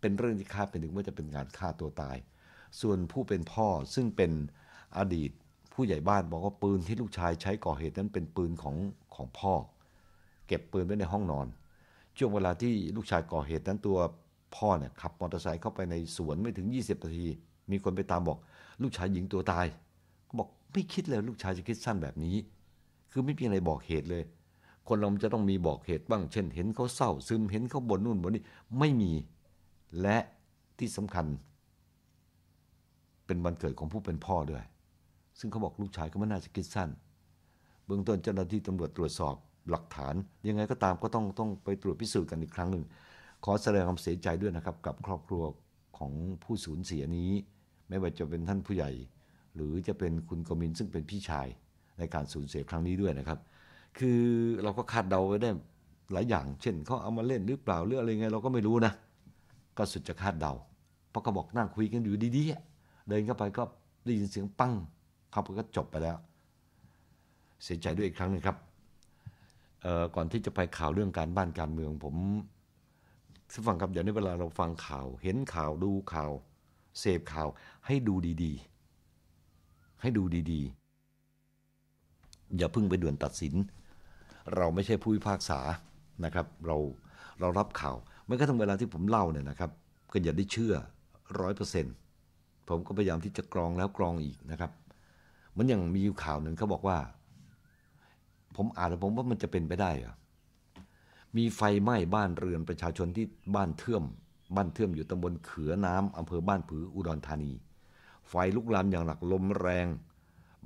เป็นเรื่องที่คาดเป็นถึงว่าจะเป็นการฆ่าตัวตาย ส่วนผู้เป็นพ่อซึ่งเป็นอดีตผู้ใหญ่บ้านบอกว่าปืนที่ลูกชายใช้ก่อเหตุนั้นเป็นปืนของของพ่อ เก็บปืนไว้ในห้องนอนช่วงเวลาที่ลูกชายก่อเหตุนั้นตัวพ่อเนี่ยขับมอเตอร์ไซค์เข้าไปในสวนไม่ถึง 20 นาที มีคนไปตามบอกลูกชายหญิงตัวตายบอกไม่คิดเลยลูกชายจะคิดสั้นแบบนี้ คือไม่มีอะไรบอกเหตุเลยคนเราจะต้องมีบอกเหตุบ้าง เช่นเห็นเขาเศร้า ซึมเห็นเขาบนนู่นบนนี่ไม่มี และที่สำคัญ เป็นวันเกิดของผู้เป็นพ่อด้วย ซึ่งเขาบอกลูกชายก็ไม่น่าจะคิดสั้น เบื้องต้นเจ้าหน้าที่ตำรวจตรวจสอบหลักฐานยังไงก็ตามก็ต้องต้องไปตรวจพิสูจน์กันอีกครั้งหนึ่งขอแสดงความเสียใจด้วยนะครับ กับครอบครัวของผู้สูญเสียนี้ ไม่ว่าจะเป็นท่านผู้ใหญ่ หรือจะเป็นคุณกมินซึ่งเป็นพี่ชายในการสูญเสียครั้งนี้ด้วยนะครับคือเราก็คาดเดาไว้ได้หลายอย่าง เช่นเขาเอามาเล่นหรือเปล่าหรืออะไรไงเราก็ไม่รู้นะก็สุดจะคาดเดาเพราะเขาบอกนั่งคุยกันอยู่ดีๆ เดินเข้าไปก็ได้ยินเสียงปังเขาก็จบไปแล้ว เสียใจด้วยอีกครั้งนึงครับก่อนที่จะไปข่าวเรื่องการบ้านการเมืองผมสัาฟังครับเดี๋ยวนเวลาเราฟังข่าว เห็นข่าวดูข่าวเสพข่าว ให้ดูดี ๆ ให้ดูดีๆ อย่าพึ่งไปด่วนตัดสินเราไม่ใช่ผู้พิพากษานะครับ เราเรารับข่าวไม่ก็ทั้งเวลาที่ผมเล่าเนี่ยนะครับ ก็อย่าได้เชื่อร้อยเปอร์เซ็นต์ผมก็พยายามที่จะกรองแล้วกรองอีกนะครับเหมือนอย่างมีข่าวหนึ่งเขาบอกว่า ผมอ่านแล้วผมว่ามันจะเป็นไปได้เหรอมีไฟไหม้บ้านเรือนประชาชนที่บ้านเทื่อม บ้านเทื่อมอยู่ตำบลเขือน้ำอำเภอบ้านผืออุดรธานีไฟลุกลามอย่างหนักลมแรง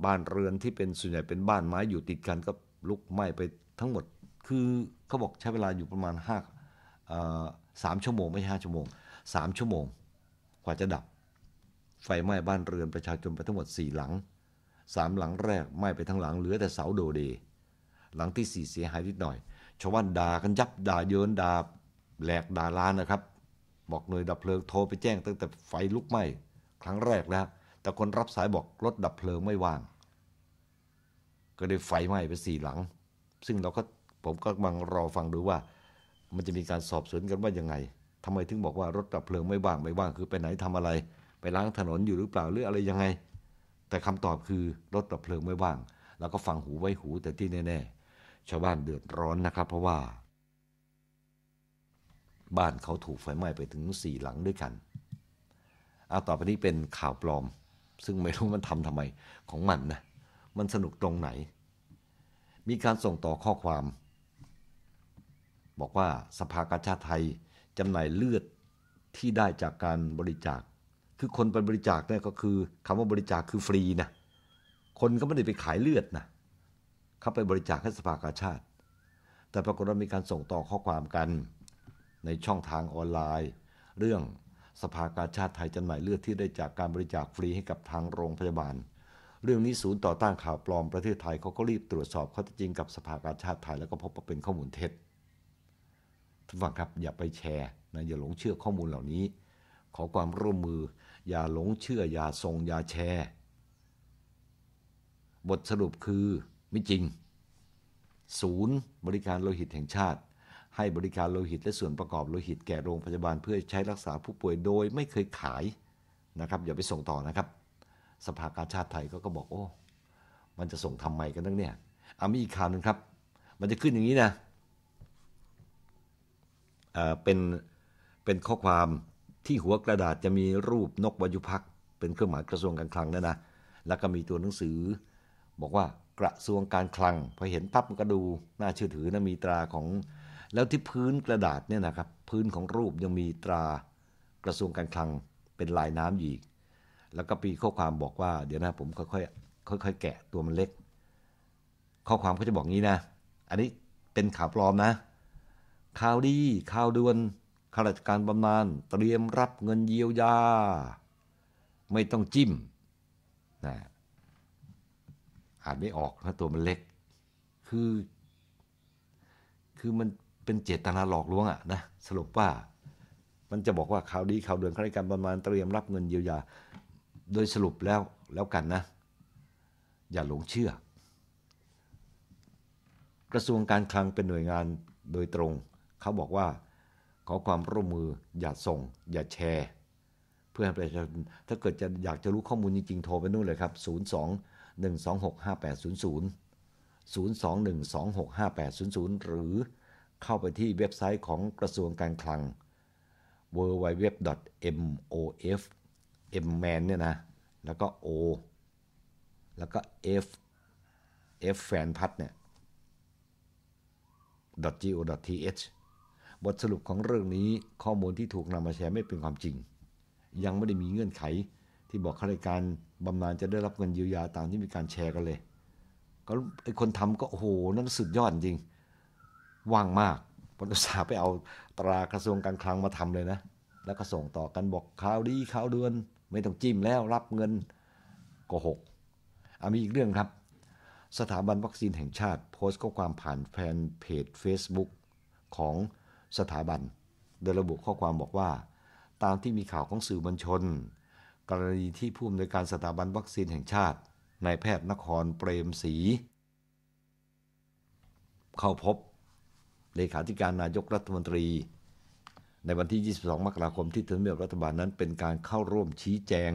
บ้านเรือนที่เป็นส่วนใหญ่เป็นบ้านไม้อยู่ติดกันก็ลุกไหม้ไปทั้งหมดคือเขาบอกใช้เวลาอยู่ประมาณห้าสามชั่วโมงไม่ใช่ห้าชั่วโมงสามชั่วโมงกว่าจะดับ ไฟไหม้บ้านเรือนประชาชนไปทั้งหมดสี่หลังสามหลังแรกไหม้ไปทั้งหลัง เหลือแต่เสาโดเดหลังที่สี่เสียหายนิดหน่อยชาวบ้านด่ากันยับด่าเยินด่าแหลกด่าลานนะครับ บอกหน่วยดับเพลิงโทรไปแจ้ง ตั้งแต่ไฟลุกไหม้ครั้งแรกแล้วแต่คนรับสายบอกรถดับเพลิงไม่ว่าง ก็ได้ไฟไหม้ไปสี่หลังซึ่งเราก็ผมก็มังรอฟังดูว่า มันจะมีการสอบสวนกันว่ายังไง ทำไมถึงบอกว่ารถดับเพลิงไม่ว่างไม่ว่าง คือไปไหนทำอะไร ไปล้างถนนอยู่หรือเปล่าหรืออะไรยังไง แต่คำตอบคือรถดับเพลิงไม่ว่าง แล้วก็ฟังหูไว้หูแต่ที่แน่ๆชาวบ้านเดือดร้อนนะครับเพราะว่า บ้านเขาถูกไฟไหม้ไปถึงสี่หลังด้วยกันเอาต่อไปนี้เป็นข่าวปลอม ซึ่งไม่รู้มันทำทำไมของมันนะมันสนุกตรงไหนมีการส่งต่อข้อความ บอกว่าสภากาชาติไทยจำหน่ายเลือดที่ได้จากการบริจาค คือคนไปบริจาคเนี่ยก็คือคำว่าบริจาคคือฟรีนะคนก็ไม่ได้ไปขายเลือดนะเขาไปบริจาคให้สภากาชาติแต่ปรากฏว่ามีการส่งต่อข้อความกันในช่องทางออนไลน์ เรื่องสภากาชาติไทยจำหน่ายเลือดที่ได้จากการบริจาคฟรีให้กับทางโรงพยาบาลเรื่องนี้ศูนย์ต่อต้านข่าวปลอมประเทศไทยเขาก็รีบตรวจสอบข้อเท็จจริงกับสภาการชาติไทย แล้วก็พบว่าเป็นข้อมูลเท็จทานฟังครับอย่าไปแชร์นะอย่าหลงเชื่อข้อมูลเหล่านี้ ขอความร่วมมืออย่าหลงเชื่ออย่าส่งอย่าแชร์ บทสรุปคือไม่จริงศูนย์ บริการโลหิตแห่งชาติ ให้บริการโลหิตและส่วนประกอบโลหิตแก่โรงพยาบาลเพื่อใช้รักษาผู้ป่วยโดยไม่เคยขายนะครับอย่าไปส่งต่อนะครับสภากาชาติไทยก็ก็บอกโอ้มันจะส่งทำไมกันตั้งเนี่ยเอามีอีกข่าวหนึ่งครับ มันจะขึ้นอย่างนี้นะเอ่เป็นเป็นข้อความที่หัวกระดาษจะมีรูปนกวายุพักเป็นเครื่องหมายกระทรวงการคลังนะ่นนะแล้วก็มีตัวหนังสือ บอกว่ากระทรวงการคลังพอเห็นปั๊บมันก็ดูน่าเชื่อถือนะมีตราของแล้วที่พื้นกระดาษเนี่ยนะครับ พื้นของรูปยังมีตรากระทรวงการคลัง เป็นลายน้ำอีกแล้วก็ปีข้อความบอกว่าเดี๋ยวนะผมค่อยๆค่อยๆแกะตัวมันเล็ก ข้อความเขาจะบอกงี้นะอันนี้เป็นข่าวปลอมนะข่าวดีข่าวด่วนข้าราชการบำนาญเตรียมรับเงินเยียวยา ไม่ต้องจิ้มนะอ่านไม่ออกนะตัวมันเล็ก คือ คือมันเป็นเจตนาหลอกลวงอะนะสรุปว่า มันจะบอกว่าข่าวดีข่าวด่วนข้าราชการบำนาญเตรียมรับเงินเยียวยาโดยสรุปแล้วแล้วกันนะ อย่าหลงเชื่อ กระทรวงการคลังเป็นหน่วยงานโดยตรง เขาบอกว่า ขอความร่วมมืออย่าส่ง อย่าแชร์ เพื่อให้ประชาชนถ้าเกิดจะอยากจะรู้ข้อมูลจริง ๆ โทรไปนู่นเลยครับ 02 126 5800 0212685800 หรือเข้าไปที่เว็บไซต์ของกระทรวงการคลัง www.mof M man เนี่ยนะแล้วก็ O แล้วก็ F F แฟนพัดเนี่ย .go.th บทสรุปของเรื่องนี้ข้อมูลที่ถูกนำมาแชร์ไม่เป็นความจริง ยังไม่ได้มีเงื่อนไขที่บอกข้าราชการบำนาญจะได้รับเงินเยียวยาตามที่มีการแชร์กันเลย ก็ไอคนทำก็โอ้โห นั่นสุดยอดจริง ว่างมากปนุษาไปเอาตรากระทรวงการคลังมาทำเลยนะ แล้วก็ส่งต่อกันบอกข่าวดีข่าวเดือนไม่ต้องจิ้มแล้วรับเงินโกหกอามีอีกเรื่องครับ สถาบันวัคซีนแห่งชาติโพสต์ข้อความผ่านแฟนเพจ Facebook ของสถาบัน โดยระบุข้อความบอกว่า ตามที่มีข่าวของสื่อมวลชน กรณีที่ผู้อำนวยการสถาบันวัคซีนแห่งชาตินายแพทย์นครเปรมศรีเข้าพบ เลขาธิการนายกรัฐมนตรีในวันที่ 22มกราคมที่ทำเนียบรัฐบาลนั้นเป็นการเข้าร่วมชี้แจง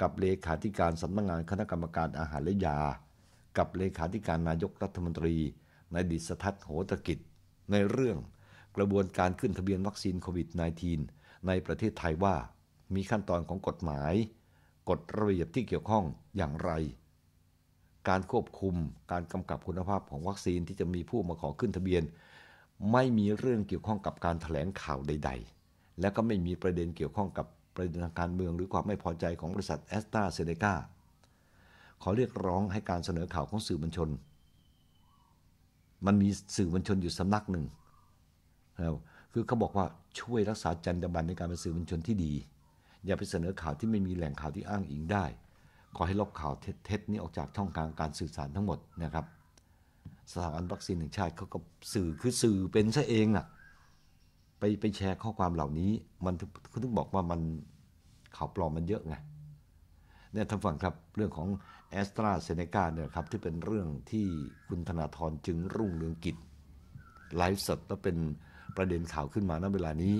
กับเลขาธิการสำนักงงานคณะกรรมการอาหารและยา กับเลขาธิการนายกรัฐมนตรี ในดิษทัศน์โหตกิจ ในเรื่องกระบวนการขึ้นทะเบียนวัคซีนโควิด -19 ในประเทศไทยว่า มีขั้นตอนของกฎหมาย กฎระเบียบที่เกี่ยวข้องอย่างไร การควบคุมการกำกับคุณภาพของวัคซีนที่จะมีผู้มาขอขึ้นทะเบียนไม่มีเรื่องเกี่ยวข้องกับการถแถลงข่าวใดๆ และก็ไม่มีประเด็นเกี่ยวข้องกับประเด็นทางการเมือง หรือความไม่พอใจของบริษัทแอสตราเซเนกาขอเรียกร้องให้การเสนอข่าวของสื่อมวลชน มันมีสื่อมวลชนอยู่สำนักหนึ่งแล้วคือเขาบอกว่าช่วยรักษาจรรยาบรรณในการเป็นสื่อมวลชนที่ดี อย่าไปเสนอข่าวที่ไม่มีแหล่งข่าวที่อ้างอิงได้ ขอให้ลบข่าวเท็จนี้ออกจากช่องทางการสื่อสารทั้งหมดนะครับสถาบันวัคซีนแห่งชาติเขาก็สื่อคือสื่อเป็นซะเองอะ่ะไปไปแชร์ข้อความเหล่านี้ มันุณต้องบอกว่ามันข่าวปลอมมันเยอะไงเนี่ยท่านฟังครับ เรื่องของแอสตราเซเนกาเนี่ยครับ ที่เป็นเรื่องที่คุณธนาธรจึงรุ่งเรืองกิจไลฟ์สดแล้วเป็นประเด็นข่าวขึ้นมาณเวลานี้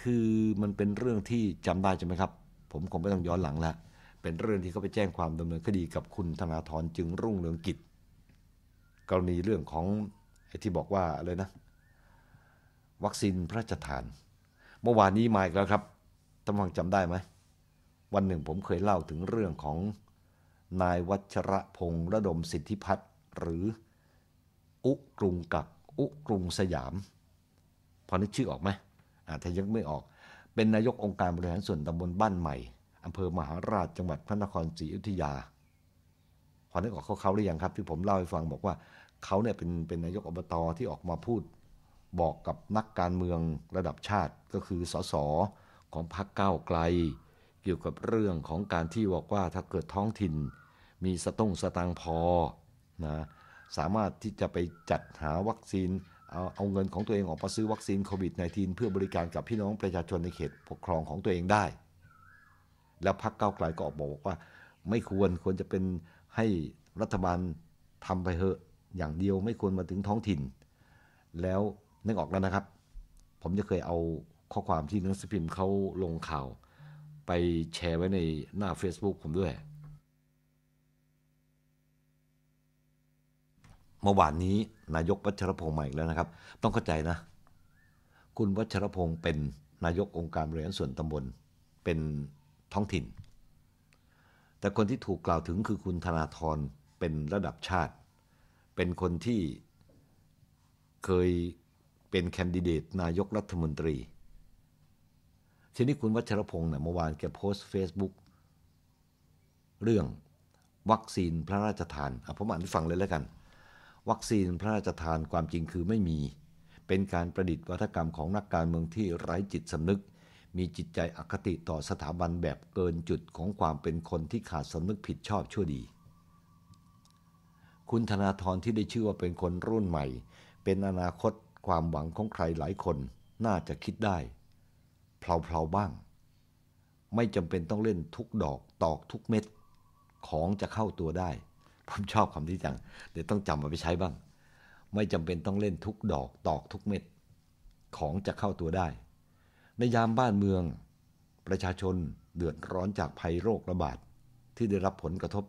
คือมันเป็นเรื่องที่จำได้ใช่ไหมครับ ผมคงไม่ต้องย้อนหลังละเป็นเรื่องที่เขาไปแจ้งความดำเนินคดีกับคุณธนาธรจึงรุ่งเรืองกิจกรณีเรื่องของอที่บอกว่าอะไรนะ วัคซีนพระราชทาน เมื่อวานนี้มาอีกแล้วครับท่านฟังจำได้ไหม วันหนึ่งผมเคยเล่าถึงเรื่องของนายวัชระพงษ์ระดมสิทธิพัฒน์หรืออุกรุงกักอุกรุงสยาม พอนึกชื่อออกไหมอาจจะยังไม่ออก เป็นนายกองค์การบริหารส่วนตำบลบ้านใหม่อำเภอมหาราชจังหวัดพระนครศรีอยุธยาพอนึกออกเขาเขาหรือยังครับ ที่ผมเล่าให้ฟังบอกว่าเขาเนี่ยเป็นเป็นนายกอบตอที่ออกมาพูดบอกกับนักการเมืองระดับชาติ ก็คือสสของพรรคเก้าไกล เกี่ยวกับเรื่องของการที่บอกว่าถ้าเกิดท้องถิ่น มีสต้งสตังพอ นะ สามารถที่จะไปจัดหาวัคซีนเอาเอาเงินของตัวเองออกมาซื้อวัคซีนโควิด -19 เพื่อบริการกับพี่น้องประชาชนในเขตปกครองของตัวเองได้ แล้วพรรคเก้าไกลก็ออกบอกว่าไม่ควรควรจะเป็นให้รัฐบาลทำไปเถอะอย่างเดียวไม่ควรมาถึงท้องถิ่น แล้วนึกออกแล้วนะครับ ผมจะเคยเอาข้อความที่นักสืบพิมพ์เขาลงข่าว ไปแชร์ไว้ในหน้า Facebook ผมด้วย เมื่อวานนี้นายกวัชรพงศ์มาอีกแล้วนะครับ ต้องเข้าใจนะ คุณวัชรพงศ์เป็นนายกองค์การบริหารส่วนตำบล เป็นท้องถิ่น แต่คนที่ถูกกล่าวถึงคือคุณธนาธรเป็นระดับชาติเป็นคนที่เคยเป็นแคนดิเดตนายกรัฐมนตรี ทีนี้คุณวัชรพงศ์เนี่ยเมื่อวานแกโพสต์ Facebook เรื่องวัคซีนพระราชทานอ่ะผมอ่านให้ฟังเลยแล้วกัน วัคซีนพระราชทานความจริงคือไม่มีเป็นการประดิษฐ์วัฒกรรมของนักการเมืองที่ไร้จิตสำนึก มีจิตใจอคติต่อสถาบันแบบเกินจุดของความเป็นคนที่ขาดสำนึกผิดชอบชั่วดีคุณธนาธรที่ได้ชื่อว่าเป็นคนรุ่นใหม่ เป็นอนาคตความหวังของใครหลายคนน่าจะคิดได้ เพลาๆบ้าง ไม่จำเป็นต้องเล่นทุกดอกตอกทุกเม็ดของจะเข้าตัวได้ ผมชอบคำที่จังเดี๋ยวต้องจำมาไปใช้บ้าง ไม่จำเป็นต้องเล่นทุกดอก ตอกทุกเม็ดของจะเข้าตัวได้ ในยามบ้านเมืองประชาชนเดือดร้อนจากภัยโรคระบาดที่ได้รับผลกระทบ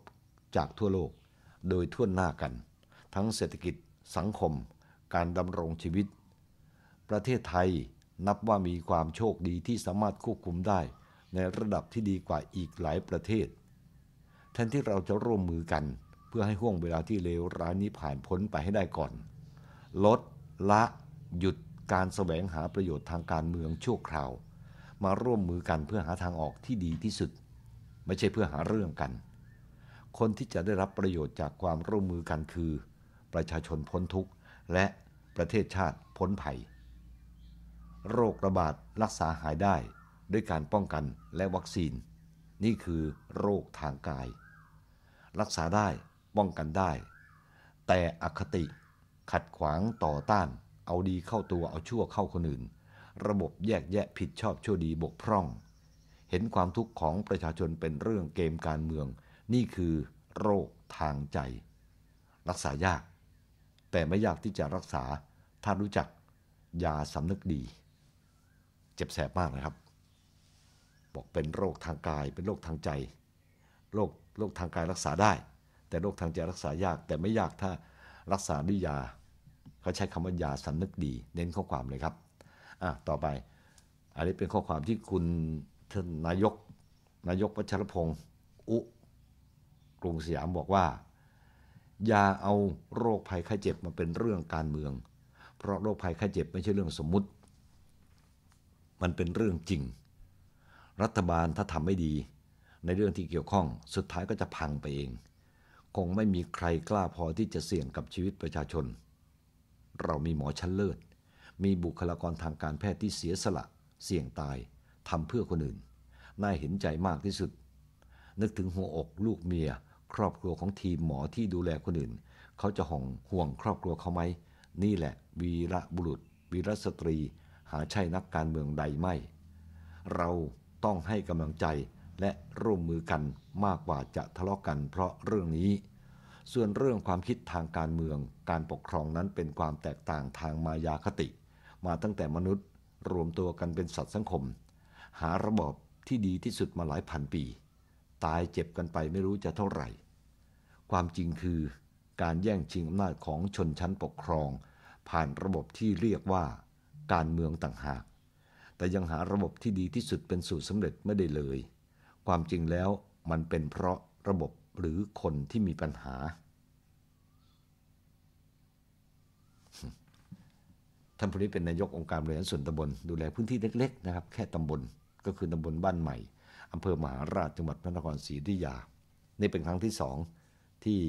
จากทั่วโลกโดยทั่วหน้ากัน ทั้งเศรษฐกิจสังคม การดำรงชีวิต ประเทศไทยนับว่ามีความโชคดีที่สามารถควบคุมได้ ในระดับที่ดีกว่าอีกหลายประเทศ แทนที่เราจะร่วมมือกัน เพื่อให้ห่วงเวลาที่เลวร้ายนี้ผ่าน พ้น ไปให้ได้ก่อน ลด ละ หยุดการแสวงหาประโยชน์ทางการเมืองชั่วคราว มาร่วมมือกันเพื่อหาทางออกที่ดีที่สุดไม่ใช่เพื่อหาเรื่องกันคนที่จะได้รับประโยชน์จากความร่วมมือกันคือ ประชาชนพ้นทุกข์และประเทศชาติพ้นภัย โรคระบาดรักษาหายได้ด้วยการป้องกันและวัคซีน นี่คือโรคทางกาย รักษาได้ป้องกันได้ แต่อคติขัดขวางต่อต้านเอาดีเข้าตัวเอาชั่วเข้าคนอื่น ระบบแยกแยะผิดชอบชั่วดีบกพร่อง เห็นความทุกข์ของประชาชนเป็นเรื่องเกมการเมืองนี่คือโรคทางใจ รักษายาก แต่ไม่ยากที่จะรักษา ถ้ารู้จักยาสำนึกดี เจ็บแสบมาก นะครับ บอกเป็นโรคทางกาย เป็นโรคทางใจ โรคโรคทางกายรักษาได้ แต่ โรค ทางใจรักษายาก แต่ไม่ยากถ้ารักษาด้วยยา เขาใช้คำว่า ยาสำนึกดี เน้นข้อความเลยครับอ่ะต่อไป อันนี้เป็นข้อความที่คุณท่านนายก นายกวัชรพงศ์อุกรุงสยามบอกว่า อย่าเอาโรคภัย ไข้เจ็บมาเป็นเรื่องการเมือง เพราะโรคภัยไข้เจ็บไม่ใช่เรื่องสมมุติ มันเป็นเรื่องจริง รัฐบาลถ้าทำไม่ดี ในเรื่องที่เกี่ยวข้อง สุดท้ายก็จะพังไปเอง คงไม่มีใครกล้าพอที่จะเสี่ยงกับชีวิตประชาชน เรามีหมอชั้นเลิศ มีบุคลากรทางการแพทย์ที่เสียสละเสี่ยงตายทำเพื่อคนอื่น น่าเห็นใจมากที่สุด นึกถึงหัวอกลูกเมียครอบครัวของทีมหมอที่ดูแลคนอื่น เขาจะห่วงห่วงครอบครัวเขาไหมนี่แหละ วีระบุรุษ วีรสตรี หาใช่นักการเมืองใดไม่ เราต้องให้กำลังใจ และร่วมมือกันมากกว่าจะทะเลาะกกัน เพราะเรื่องนี้ ส่วนเรื่องความคิดทางการเมืองการปกครองนั้นเป็นความแตกต่างทางมายาคติ มาตั้งแต่มนุษย์ รวมตัวกันเป็นสัตว์สังคม หาระบบที่ดีที่สุดมาหลายพันปีตายเจ็บกันไปไม่รู้จะเท่าไหร่ ความจริงคือการแย่งชิงอำนาจของชนชั้นปกครอง ผ่านระบบที่เรียกว่าการเมืองต่างหาก แต่ยังหาระบบที่ดีที่สุดเป็นสูตรสำเร็จไม่ได้เลย ความจริงแล้วมันเป็นเพราะระบบหรือคนที่มีปัญหา ท่านผู้นี้เป็นนายกองค์การบริหารส่วนตำบล ดูแลพื้นที่เล็ก ๆ นะครับ แค่ตำบลก็คือตำบลบ้านใหม่อำเภอมหาราชจังหวัดพระนครศรีอยุธยา นี่เป็นครั้งที่สอง ที่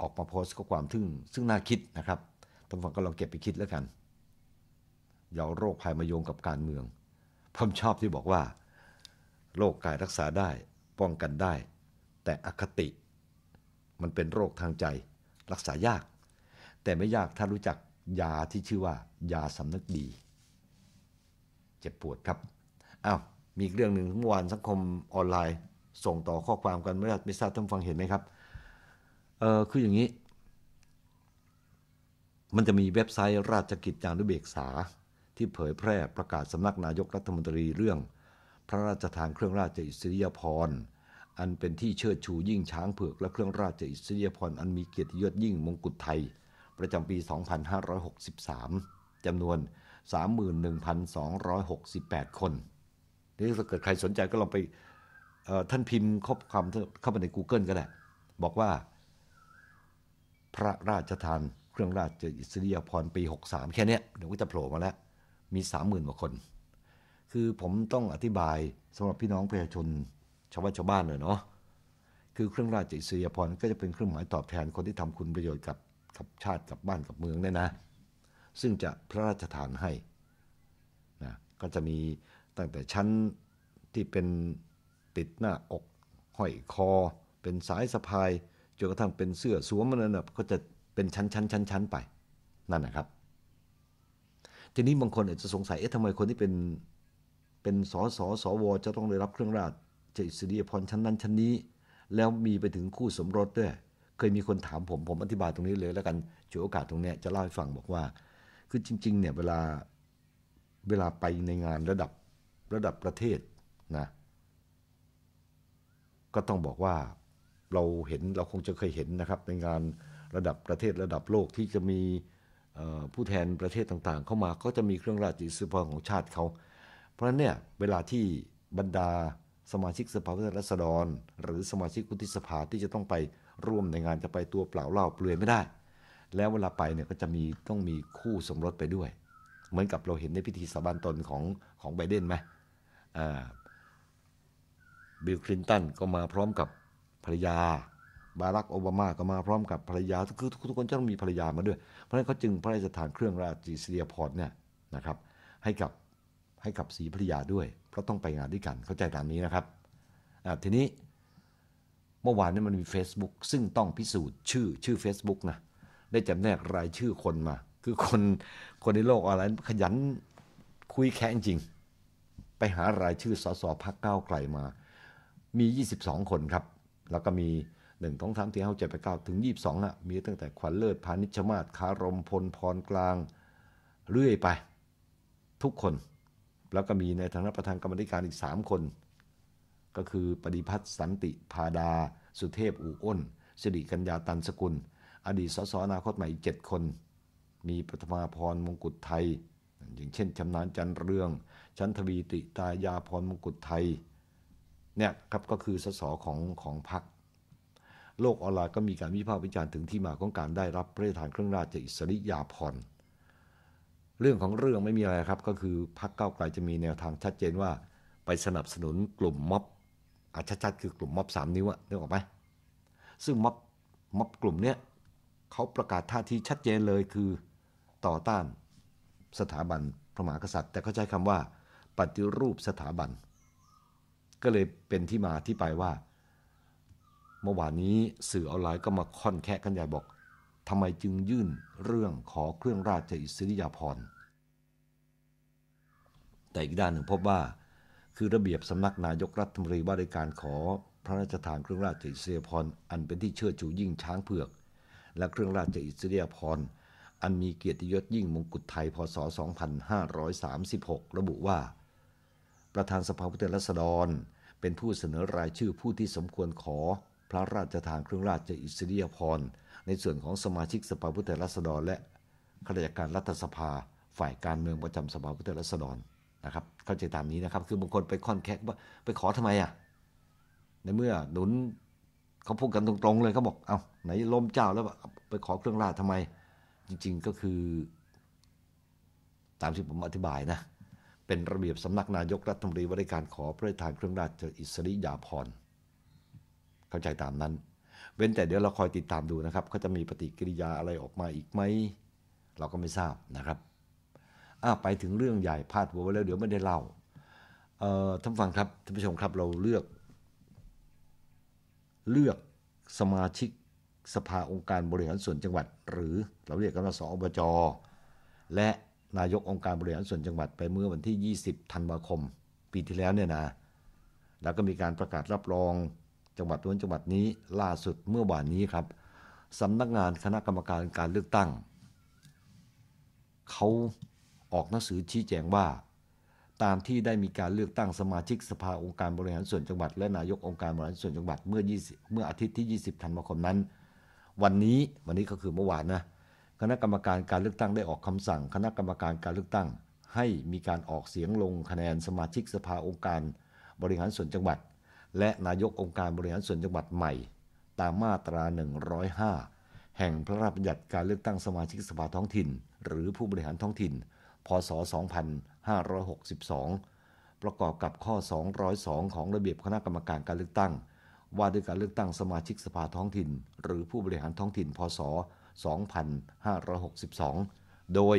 ออกมาโพสต์ข้อความทึ่งซึ่งน่าคิดนะครับท่านฟังก็ลองเก็บไปคิดแล้วกัน อย่าโรคภัยมาโยงกับการเมืองผมชอบที่บอกว่า โรคกายรักษาได้ป้องกันได้ แต่อคติ มันเป็นโรคทางใจ รักษายาก แต่ไม่ยากถ้ารู้จักยาที่ชื่อว่า ยาสำนึกดีเจ็บปวดครับอา้าวมีเรื่องหนึ่งเมื่อวานสังคมออนไลน์ ส่งต่อข้อความกันไม่ทราบไม่ทราบท่านฟังเห็นไหมครับเออคืออย่างนี้ มันจะมีเว็บไซต์ราชกิจจานุเบกษาที่เผยแพร่ประกาศสำนักนายกรัฐมนตรีเรื่อง พระราชทานเครื่องราชอิสริยพร อันเป็นที่เชิดชูยิ่งช้างเผือก และเครื่องราชอิสริยพรอันมีเกียรติยศยิ่งมงกุฎไทยประจำปี2563จำนวน 31,268 คนนี่ถ้าเกิดใครสนใจก็ลองไปท่านพิมพ์ข้อความเข้าไปใน Google ก็ได้บอกว่า พระราชทาน เครื่องราชอิสริยาภรณ์ปี 63 แค่นี้เดี๋ยวก็จะโผล่มาแล้ว มี 30,000กว่าคน คือผมต้องอธิบายสำหรับพี่น้องประชาชนชาวบ้านชาวบ้านเลยเนาะคือเครื่องราชอิสริยาภรณ์ก็จะเป็นเครื่องหมายตอบแทนคนที่ทำคุณประโยชน์กับ กับชาติกับบ้านกับเมืองเนี่ยนะ ซึ่งจะพระราชทานให้นะก็จะมีตั้งแต่ชั้นที่เป็นติดหน้าอกห้อยคอ เป็นสายสะพายจนกระทั่งเป็นเสื้อสวมมันนั่นก็จะเป็นชั้นชั้นชั้นชั้นไป นั่นนะครับ ทีนี้บางคนอาจจะสงสัยเอ๊ะทำไมคนที่เป็นเป็นสอสอสวจะต้องได้รับเครื่องราชจะอิสริยพรชั้นนั้นชั้นนี้ แล้วมีไปถึงคู่สมรสด้วย เคยมีคนถามผมผมอธิบายตรงนี้เลย แล้วกันช่วยโอกาสตรงนี้จะเล่าให้ฟังบอกว่า คือจริงๆเนี่ยเวลาเวลาไปในงานระดับระดับประเทศนะก็ต้องบอกว่าเราเห็นเราคงจะเคยเห็นนะครับในงานระดับประเทศระดับโลกที่จะมีผู้แทนประเทศต่างๆ เข้ามาก็จะมีเครื่องราชอิสริยของชาติเขาเพราะฉะนั้นเนี่ยเวลาที่บรรดาสมาชิกสภาผู้แทนราษฎร หรือสมาชิกวุฒิสภาที่จะต้องไปร่วมในงานจะไปตัวเปล่าเล่าเปลือยไม่ได้ แล้วเวลาไปเนี่ยก็จะมีต้องมีคู่สมรสไปด้วย เหมือนกับเราเห็นในพิธีสาบานตนของของไบเดนไหมบิลคลินตันก็มาพร้อมกับภรรยา บารักโอบามาก็มาพร้อมกับภรรยาคือทุกคนจะต้องมีภรรยามาด้วย เพราะฉะนั้นเขาจึงพระราชทานเครื่องราชสิสริยพรเนี่ยนะครับให้กับให้กับสีภรรยาด้วย เพราะต้องไปงานด้วยกัน เข้าใจตามนี้นะครับ ทีนี้เมื่อวานนี้มันมี Facebook ซึ่งต้องพิสูจน์ชื่อชื่อ Facebook นะ ได้จำแนกรายชื่อคนมา คือคนคนในโลกอะไรขยันคุยแค่จริงไปหารายชื่อสสพักเก้าไกลมา มี 22 คนครับ แล้วก็มีหนึ่งท้องทามที่เ้าเจ็ดไปเก้าถึงยี่สอ่ะ มีตั้งแต่ขวัญเลิศพานิชมาศคารมพล พรกลาง เรื่อยไป ทุกคน แล้วก็มีในฐานะประธานกรรมธิการอีก 3 คน ก็คือ ปฏิพัฒน์สันติพาดา สุเทพ อูอ้นสิริกัญญาตันสกุล อดีตสสอนาคตใหม่อีกดคน มีปฐมาพรมงกุฎไทย อย่างเช่นชำนาญจันเรืองชั้นทวีติตายาพรมกุฎไทยเนี่ยครับก็คือสสของของพรรคโลกออนไลน์ก็มีการวิพากษ์วิจารณ์ถึงที่มาของการได้รับพระราชทานเครื่องราชอิสริยาภรณ์ เรื่องของเรื่องไม่มีอะไรครับก็คือพรรคเก้าไกลจะมีแนวทางชัดเจนว่าไปสนับสนุนกลุ่มม็อบอาชัดคือกลุ่มม็อบสามนิ้วอะนึกออกไหมซึ่งม็อบม็อบกลุ่มเนี้ยเขาประกาศท่าทีชัดเจนเลยคือต่อต้านสถาบันพระมหากษัตริย์ แต่เขาใช้คำว่าปฏิรูปสถาบัน ก็เลยเป็นที่มาที่ไปว่าเมื่อวานนี้สื่อออนไลน์ก็มาค่อนแคะกันใหญ่บอกทำไมจึงยื่นเรื่องขอเครื่องราชอิสริยาภรณ์ แต่อีกด้านหนึ่งพบว่า คือระเบียบสำนักนายกรัฐมนตรีว่าด้วยการขอพระราชทานเครื่องราชอิสริยาภรณ์อันเป็นที่เชื่อชูยิ่งช้างเผือก และเครื่องราชอิสริยาภรณ์อันมีเกียรติยศยิ่งมงกุฎไทยพศ 2536 ระบุว่าประธานสภาผู้แทนราษฎร เป็นผู้เสนอรายชื่อผู้ที่สมควรขอพระราชทานเครื่องราชอิสริยาภรณ์ในส่วนของสมาชิกสภาผู้แทนราษฎร และข้าราชการรัฐสภา ฝ่ายการเมืองประจำสภาผู้แทนราษฎรนะครับเข้าใจตามนี้นะครับ คือบางคนไปค่อนแคะว่าไปขอทำไมอ่ะในเมื่อหนุนเขาพูดกันตรง ๆ เลยเขาบอกเอา้าไหนล้มเจ้าแล้วไปขอเครื่องราชทำไม จริง ๆก็คือตามที่ผมอธิบายนะเป็นระเบียบสำนักนายกรัฐมนตรีว่าด้วยการขอพระราชทานเครื่องราชอิสริยาภรณ์ เข้าใจตามนั้น เว้นแต่เดี๋ยวเราคอยติดตามดูนะครับเขาจะมีปฏิกิริยาอะไรออกมาอีกไหมเราก็ไม่ทราบนะครับอ้าไปถึงเรื่องใหญ่พาดหัว้แล้วเดี๋ยวไม่ได้เล่าท่านฟังครับท่านผู้ชมครับเราเลือก เลือกสมาชิกสภาองค์การบริหารส่วนจังหวัด หรือเราเรียกกันว่าสอบจและนายกองค์การบริหารส่วนจังหวัดไปเมื่อวันที่ 20 ธันวาคม ปีที่แล้วเนี่ยนะ แล้วก็มีการประกาศรับรองจังหวัดนู้นจังหวัดนี้ล่าสุดเมื่อวานนี้ครับสำนักงาน คณะกรรมการการเลือกตั้ง เขาออกหนังสือชี้แจงว่า ตามที่ได้มีการเลือกตั้งสมาชิกสภาองค์การบริหารส่วนจังหวัด และนายกองค์การบริหารส่วนจังหวัดเมื่อ20เมื่ออาทิตย์ที่ 20 ธันวาคมนั้น วันนี้วันนี้ก็คือเมื่อวานนะคณะกรรมการการเลือกตั้งได้ออกคำสั่งคณะกรรมการการเลือกตั้ง ให้มีการออกเสียงลงคะแนนสมาชิกสภาองค์การ บริหารส่วนจังหวัด และนายกองค์การบริหารส่วนจังหวัดใหม่ ตามมาตรา 105 แห่งพระราชบัญญัติการเลือกตั้งสมาชิกสภาท้องถิ่น หรือผู้บริหารท้องถิ่นพศ2562ประกอบกับข้อ 202 ของระเบียบคณะกรรมการการเลือกตั้งว่าด้วยการเลือกตั้งสมาชิกสภาท้องถิ่น หรือผู้บริหารท้องถิ่น พศ2562 โดย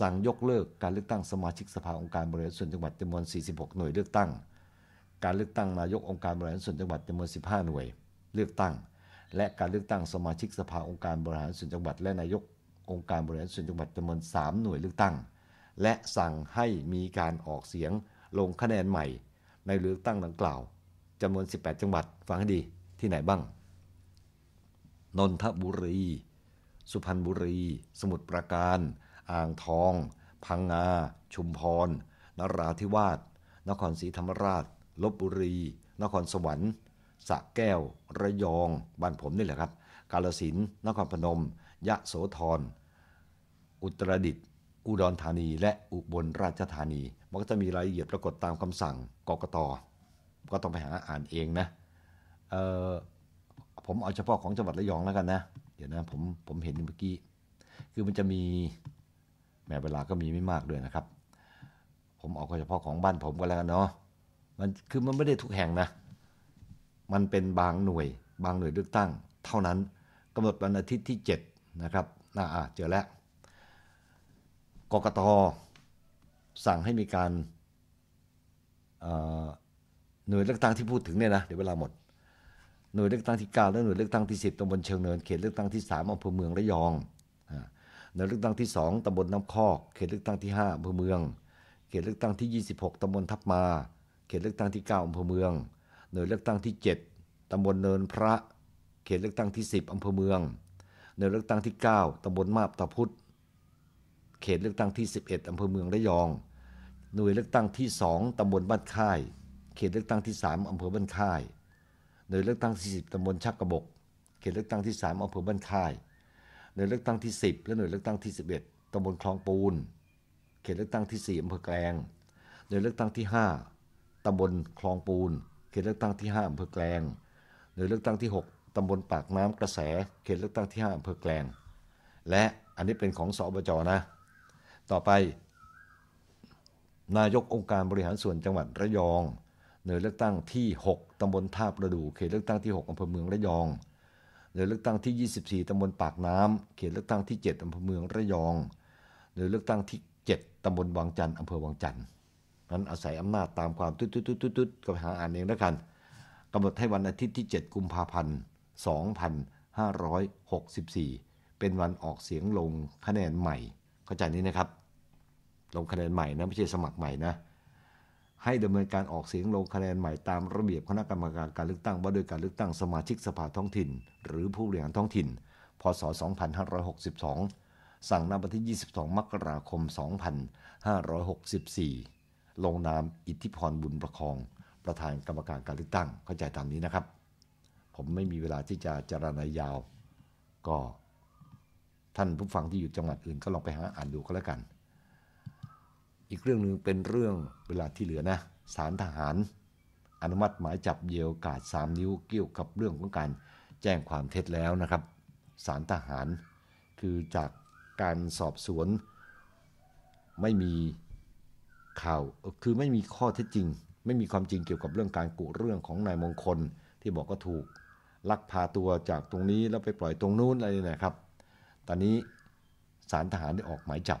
สั่งยกเลิกการเลือกตั้งสมาชิกสภาองค์การบริหารส่วนจังหวัดจำนวน46 หน่วยเลือกตั้ง การเลือกตั้งนายกองค์การบริหารส่วนจังหวัดจำนวน15 หน่วย เลือกตั้ง และการเลือกตั้งสมาชิกสภาองค์การบริหารส่วนจังหวัด และนายกองค์การบริหารส่วนจังหวัดจำนวน3 หน่วยเลือกตั้ง และสั่งให้มีการออกเสียงลงคะแนนใหม่ ในเลือกตั้งดังกล่าวจำนวน 18 จังหวัดฟังให้ดีที่ไหนบ้างนนทบุรี สุพรรณบุรี สมุทรปราการ อ่างทอง พังงา ชุมพร นราธิวาสนครศรีธรรมราชลบบุรี นครสวรรค์สระแก้ว ระยอง บ้านผมนี่แหละครับ กาลสินนครพนมยะโสธรอุตรดิตถ์อุดรธานี และอุบลราชธานีมันก็จะมีรายละเอียดปรากฏตามคำสั่งกกต ก็ต้องไปหาอ่านเองนะผมเอาเฉพาะของจังหวัดระยองแล้วกันนะ เดี๋ยวนะผมผมเห็นเมื่อกี้ คือมันจะมีแม้เวลา ก็มีไม่มากด้วยนะครับ ผมเอาเฉพาะของบ้านผมก็แล้วกันเนาะ มันคือมันไม่ได้ทุกแห่งนะ มันเป็นบางหน่วย บางหน่วยเลือกตั้ง เท่านั้นกำหนดวันอาทิตย์ที่7นะครับน่าอ่ะเจอแล้ว กกตสั่งให้มีการหน่วยเลือกตั้งที่พูดถึงเนี่ยนะ เดี๋ยวเวลาหมดหน่วยเลือกตั้งที่9และหน่วยเลือกตั้งที่ 10ตำบลเชิงเนินเขตเลือกตั้งที่3อำเภอเมืองระยอง หน่วยเลือกตั้งที่ 2ตำบลน้ำคอกเขตเลือกตั้งที่5อำเภอเมือง เขตเลือกตั้งที่26ตำบลทับมา เขตเลือกตั้งที่9อำเภอเมือง หน่วยเลือกตั้งที่7ตำบลเนินพระ เขตเลือกตั้งที่10อำเภอเมือง หน่วยเลือกตั้งที่9ตำบลมาบตาพุธ เขตเลือกตั้งที่11อำเภอเมืองระยอง หน่วยเลือกตั้งที่2ตำบลบ้านค่าย เขตเลือกตั้งที่3อำเภอบ้านค่ายหนยเลือกตั้งที่ 10ตำบลชักกระบกเขตเลือกตั้งที่3อำเภอบ้านค่ายหน่วยเลือกตั้งที่10และหน่วยเลือกตั้งที่ 11ตำบลคลองปูน เขตเลือกตั้งที่4อำเภอแกลงหน่วยเลือกตั้งที่5ตำบลคลองปูน เขตเลือกตั้งที่ 5อำเภอแกลงหน่วยเลือกตั้งที่6ตำบลปากน้ำกระแส เขตเลือกตั้งที่5อำเภอแกลง และอันนี้เป็นของสอบจนะ ต่อไป นายกองค์การบริหารส่วนจังหวัดระยองหน่วยเลือกตั้งที่ 6ตำบลท่าประดู่เขตเลือกตั้งที่ 6อำเภอเมืองระยองหน่วยเลือกตั้งที่ 24ตำบลปากน้ำเขตเลือกตั้งที่ 7อำเภอเมืองระยองหน่วยเลือกตั้งที่ 7ตำบลวังจันทร์อำเภอวังจันทร์ นั้นอาศัยอำนาจตามความตุ๊ดตุ๊ดตุ๊ดตุ๊ดตุ๊ดก็ไปหาอ่านเองแล้วกันกำหนดให้วันอาทิตย์ที่ 7กุมภาพันธ์2564เป็นวันออกเสียงลงคะแนนใหม่ เข้าใจนี้นะครับ ลงคะแนนใหม่นะไม่ใช่สมัครใหม่นะให้ดำเนินการออกเสียงลงคะแนนใหม่ตามระเบียบคณะกรรมการการเลือกตั้งว่าโดยการเลือกตั้งสมาชิกสภาท้องถิ่น หรือผู้บริหารท้องถิ่น พศ 2562 สั่งนบวันที่ 22 มกราคม 2564 ลงนามอิทธิพรบุญประคอง ประธานกรรมการการเลือกตั้ง เข้าใจตามนี้นะครับ ผมไม่มีเวลาที่จะจรณายาว ก็ท่านผู้ฟังที่อยู่จังหวัดอื่น ก็ลองไปหาอ่านดูก็แล้วกันอีกเรื่องหนึ่งเป็นเรื่องเวลาที่เหลือนะสารทหาร อนุมัติหมายจับเยลกาดสามนิ้วเกี่ยวกับเรื่องของการแจ้งความเท็จแล้วนะครับสารทหาร คือจากการสอบสวนไม่มีข่าวคือไม่มีข้อเท็จจริง ไม่มีความจริงเกี่ยวกับเรื่องการกุเรื่องของนายมงคลที่บอกก็ถูกลักพาตัวจากตรงนี้แล้วไปปล่อยตรงนู้นอะไรนะครับ ตอนนี้สารทหารได้ออกหมายจับ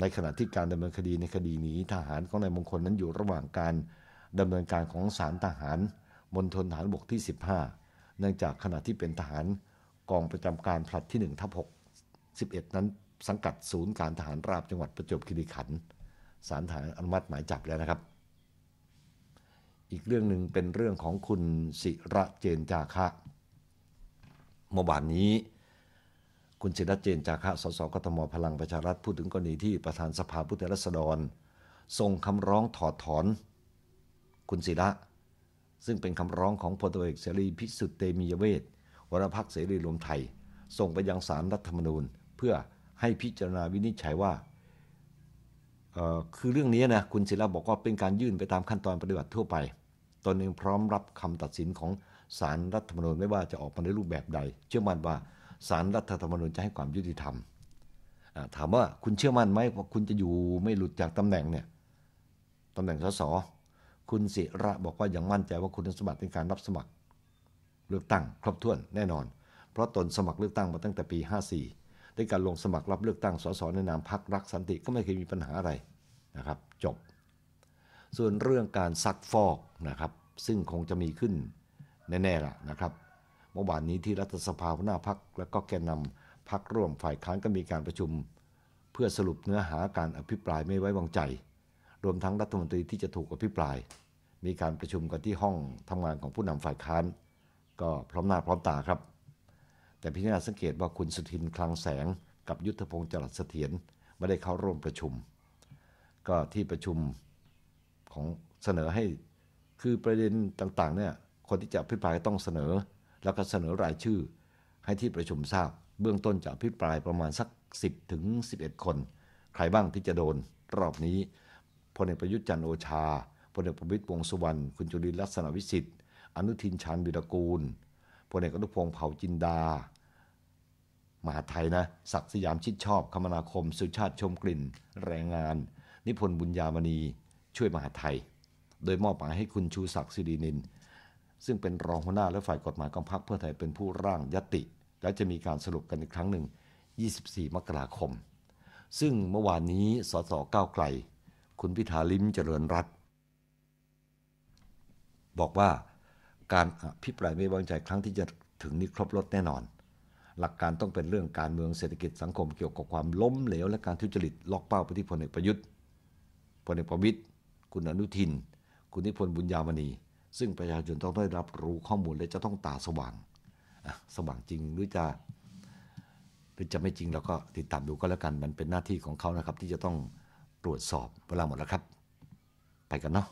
ในขณะที่การดำเนินคดีในคดีนี้ทหารของนายมงคลนั้นอยู่ระหว่างการดำเนินการของศาลทหารมณฑลฐานบกที่ 15 เนื่องจากขณะที่เป็นทหารกองประจำการผลัดที่1ทับ6 11 นั้นสังกัดศูนย์การทหารราบจังหวัดประจวบคีรีขันธ์ศาลทหารอนุมัติหมายจับแล้วนะครับ อีกเรื่องหนึ่งเป็นเรื่องของคุณศิระเจนจาคะเมื่อวานนี้คุณศิรัเจนจาคะ สสกทมพลังประชารัฐพูดถึงกรณีที่ประธานสภาผู้แทนราษฎร ส่งคำร้องถอดถอนคุณศิระ ซึ่งเป็นคำร้องของพลตเอกเสรีพิสุทธิ์เตมียเวทวรพักเสรีรวมไทย ส่งไปยังสารรัฐธรรมนูญเพื่อให้พิจารณาวินิจฉัยว่า คือเรื่องนี้นะคุณศิระบอกว่าเป็นการยื่นไปตามขั้นตอนปฏิบัติทั่วไปตนเองพร้อมรับคำตัดสินของสารรัฐธรรมนูญไม่ว่าจะออกมาในรูปแบบใด เชื่อมั่นว่าสารรัฐธรรมนูญจะให้ความยุติธรรมถามว่าคุณเชื่อมั่นไหมว่าคุณจะอยู่ไม่หลุดจากตำแหน่งเนี่ยตำแหน่งสส คุณศิระบอกว่ายังมั่นใจว่าคุณสมบัติในการรับสมัครเลือกตั้งครบถ้วนแน่นอน เพราะตนสมัครเลือกตั้งมาตั้งแต่ปี 54ใด้การลงสมัครรับเลือกตั้งสส ในนามพักรักสันติก็ไม่เคยมีปัญหาอะไรนะครับ จบ ส่วนเรื่องการซักฟอกนะครับ ซึ่งคงจะมีขึ้นแน่ๆล่ะนะครับเมื่อวานนี้ที่รัฐสภาหัวหน้าพักและก็แกนนาพักร่วมฝ่ายค้านก็มีการประชุม เพื่อสรุปเนื้อหาการอภิปรายไม่ไว้วางใจ รวมทั้งรัฐมนตรีที่จะถูกอภิปราย มีการประชุมกันที่ห้องทำงานของผู้นำฝ่ายค้านก็พร้อมหน้าพร้อมตาครับ แต่พิจารณาสังเกตว่าคุณสุทินคลังแสงกับยุทธพงศ์จรัสเสถียรไม่ได้เข้าร่วมประชุม ก็ที่ประชุมของเสนอให้คือประเด็นต่างๆเนี่ยคนที่จะอภิปรายต้องเสนอแล้วก็เสนอรายชื่อให้ที่ประชุมทราบ เบื้องต้นจะพิปรายประมาณสัก 10 ถึง 11 คน ใครบ้างที่จะโดนรอบนี้พลเอกประยุทธ์จันโอชาพลเอกประวิตรวงสุวรรณคุณจุลินลักษณะวิสิทธิ์ อนุทินชาญวิรกูลพลเอกอนุพงศ์เผ่าจินดา มหาไทยนะศักดิ์สยามชิดชอบ คมนาคม สุชาติชมกลิ่น แรงงาน นิพนธ์บุญญามณีช่วยมหาไทย โดยมอบหมายให้คุณชูศักดิ์สิรินินซึ่งเป็นรองหัวหน้าและฝ่ายกฎหมายของพรรคเพื่อไทยเป็นผู้ร่างยติ และจะมีการสรุปกันอีกครั้งหนึ่ง 24 มกราคม ซึ่งเมื่อวานนี้ สสก้าวไกล คุณพิธาลิ้มเจริญรัตบอกว่าการอภิปรายไม่ไว้วางใจครั้งที่จะถึงนี้ครบรถแน่นอน หลักการต้องเป็นเรื่องการเมืองเศรษฐกิจสังคมเกี่ยวกับความล้มเหลวและการทุจริตล็อกเป้าไปที่พลเอกประยุทธ์พลเอกประวิตยคุณอนุทิน คุณนิพนธ์บุญยามณีซึ่งประชาชนต้องได้รับรู้ข้อมูลและจะต้องตาสว่างสว่างจริงหรือจะหรือจะไม่จริงเราก็ติดตามดูก็แล้วกัน มันเป็นหน้าที่ของเขานะครับ ที่จะต้องตรวจสอบ เวลาหมดแล้วครับ ไปกันเนาะ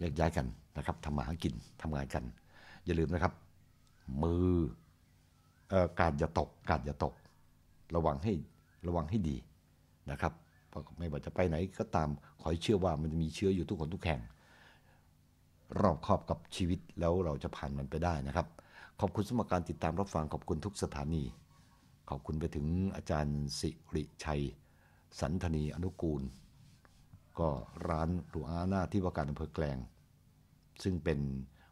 แยกย้ายกันนะครับทำมาหากินทำงานกัน อย่าลืมนะครับ มืออการอย่าตกการอย่าตก ระวังให้ระวังให้ดีนะครับไม่ว่าจะไปไหน ก็ตามขอให้เชื่อว่ามันจะมีเชื้ออยู่ทุกคนทุกแห่งรอบคอบกับชีวิตแล้วเราจะผ่านมันไปได้นะครับ ขอบคุณสมการติดตามรับฟังขอบคุณทุกสถานี ขอบคุณไปถึงอาจารย์สิริชัยสันธนีอนุกูล ก็ร้านัวอาหน้าที่ว่าการอำเภอแกลงซึ่งเป็น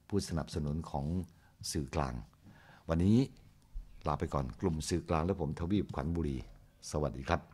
ผู้สนับสนุนของสื่อกลาง วันนี้ลาไปก่อนกลุ่มสื่อกลางและผมทวีปขวัญบุรีสวัสดีครับ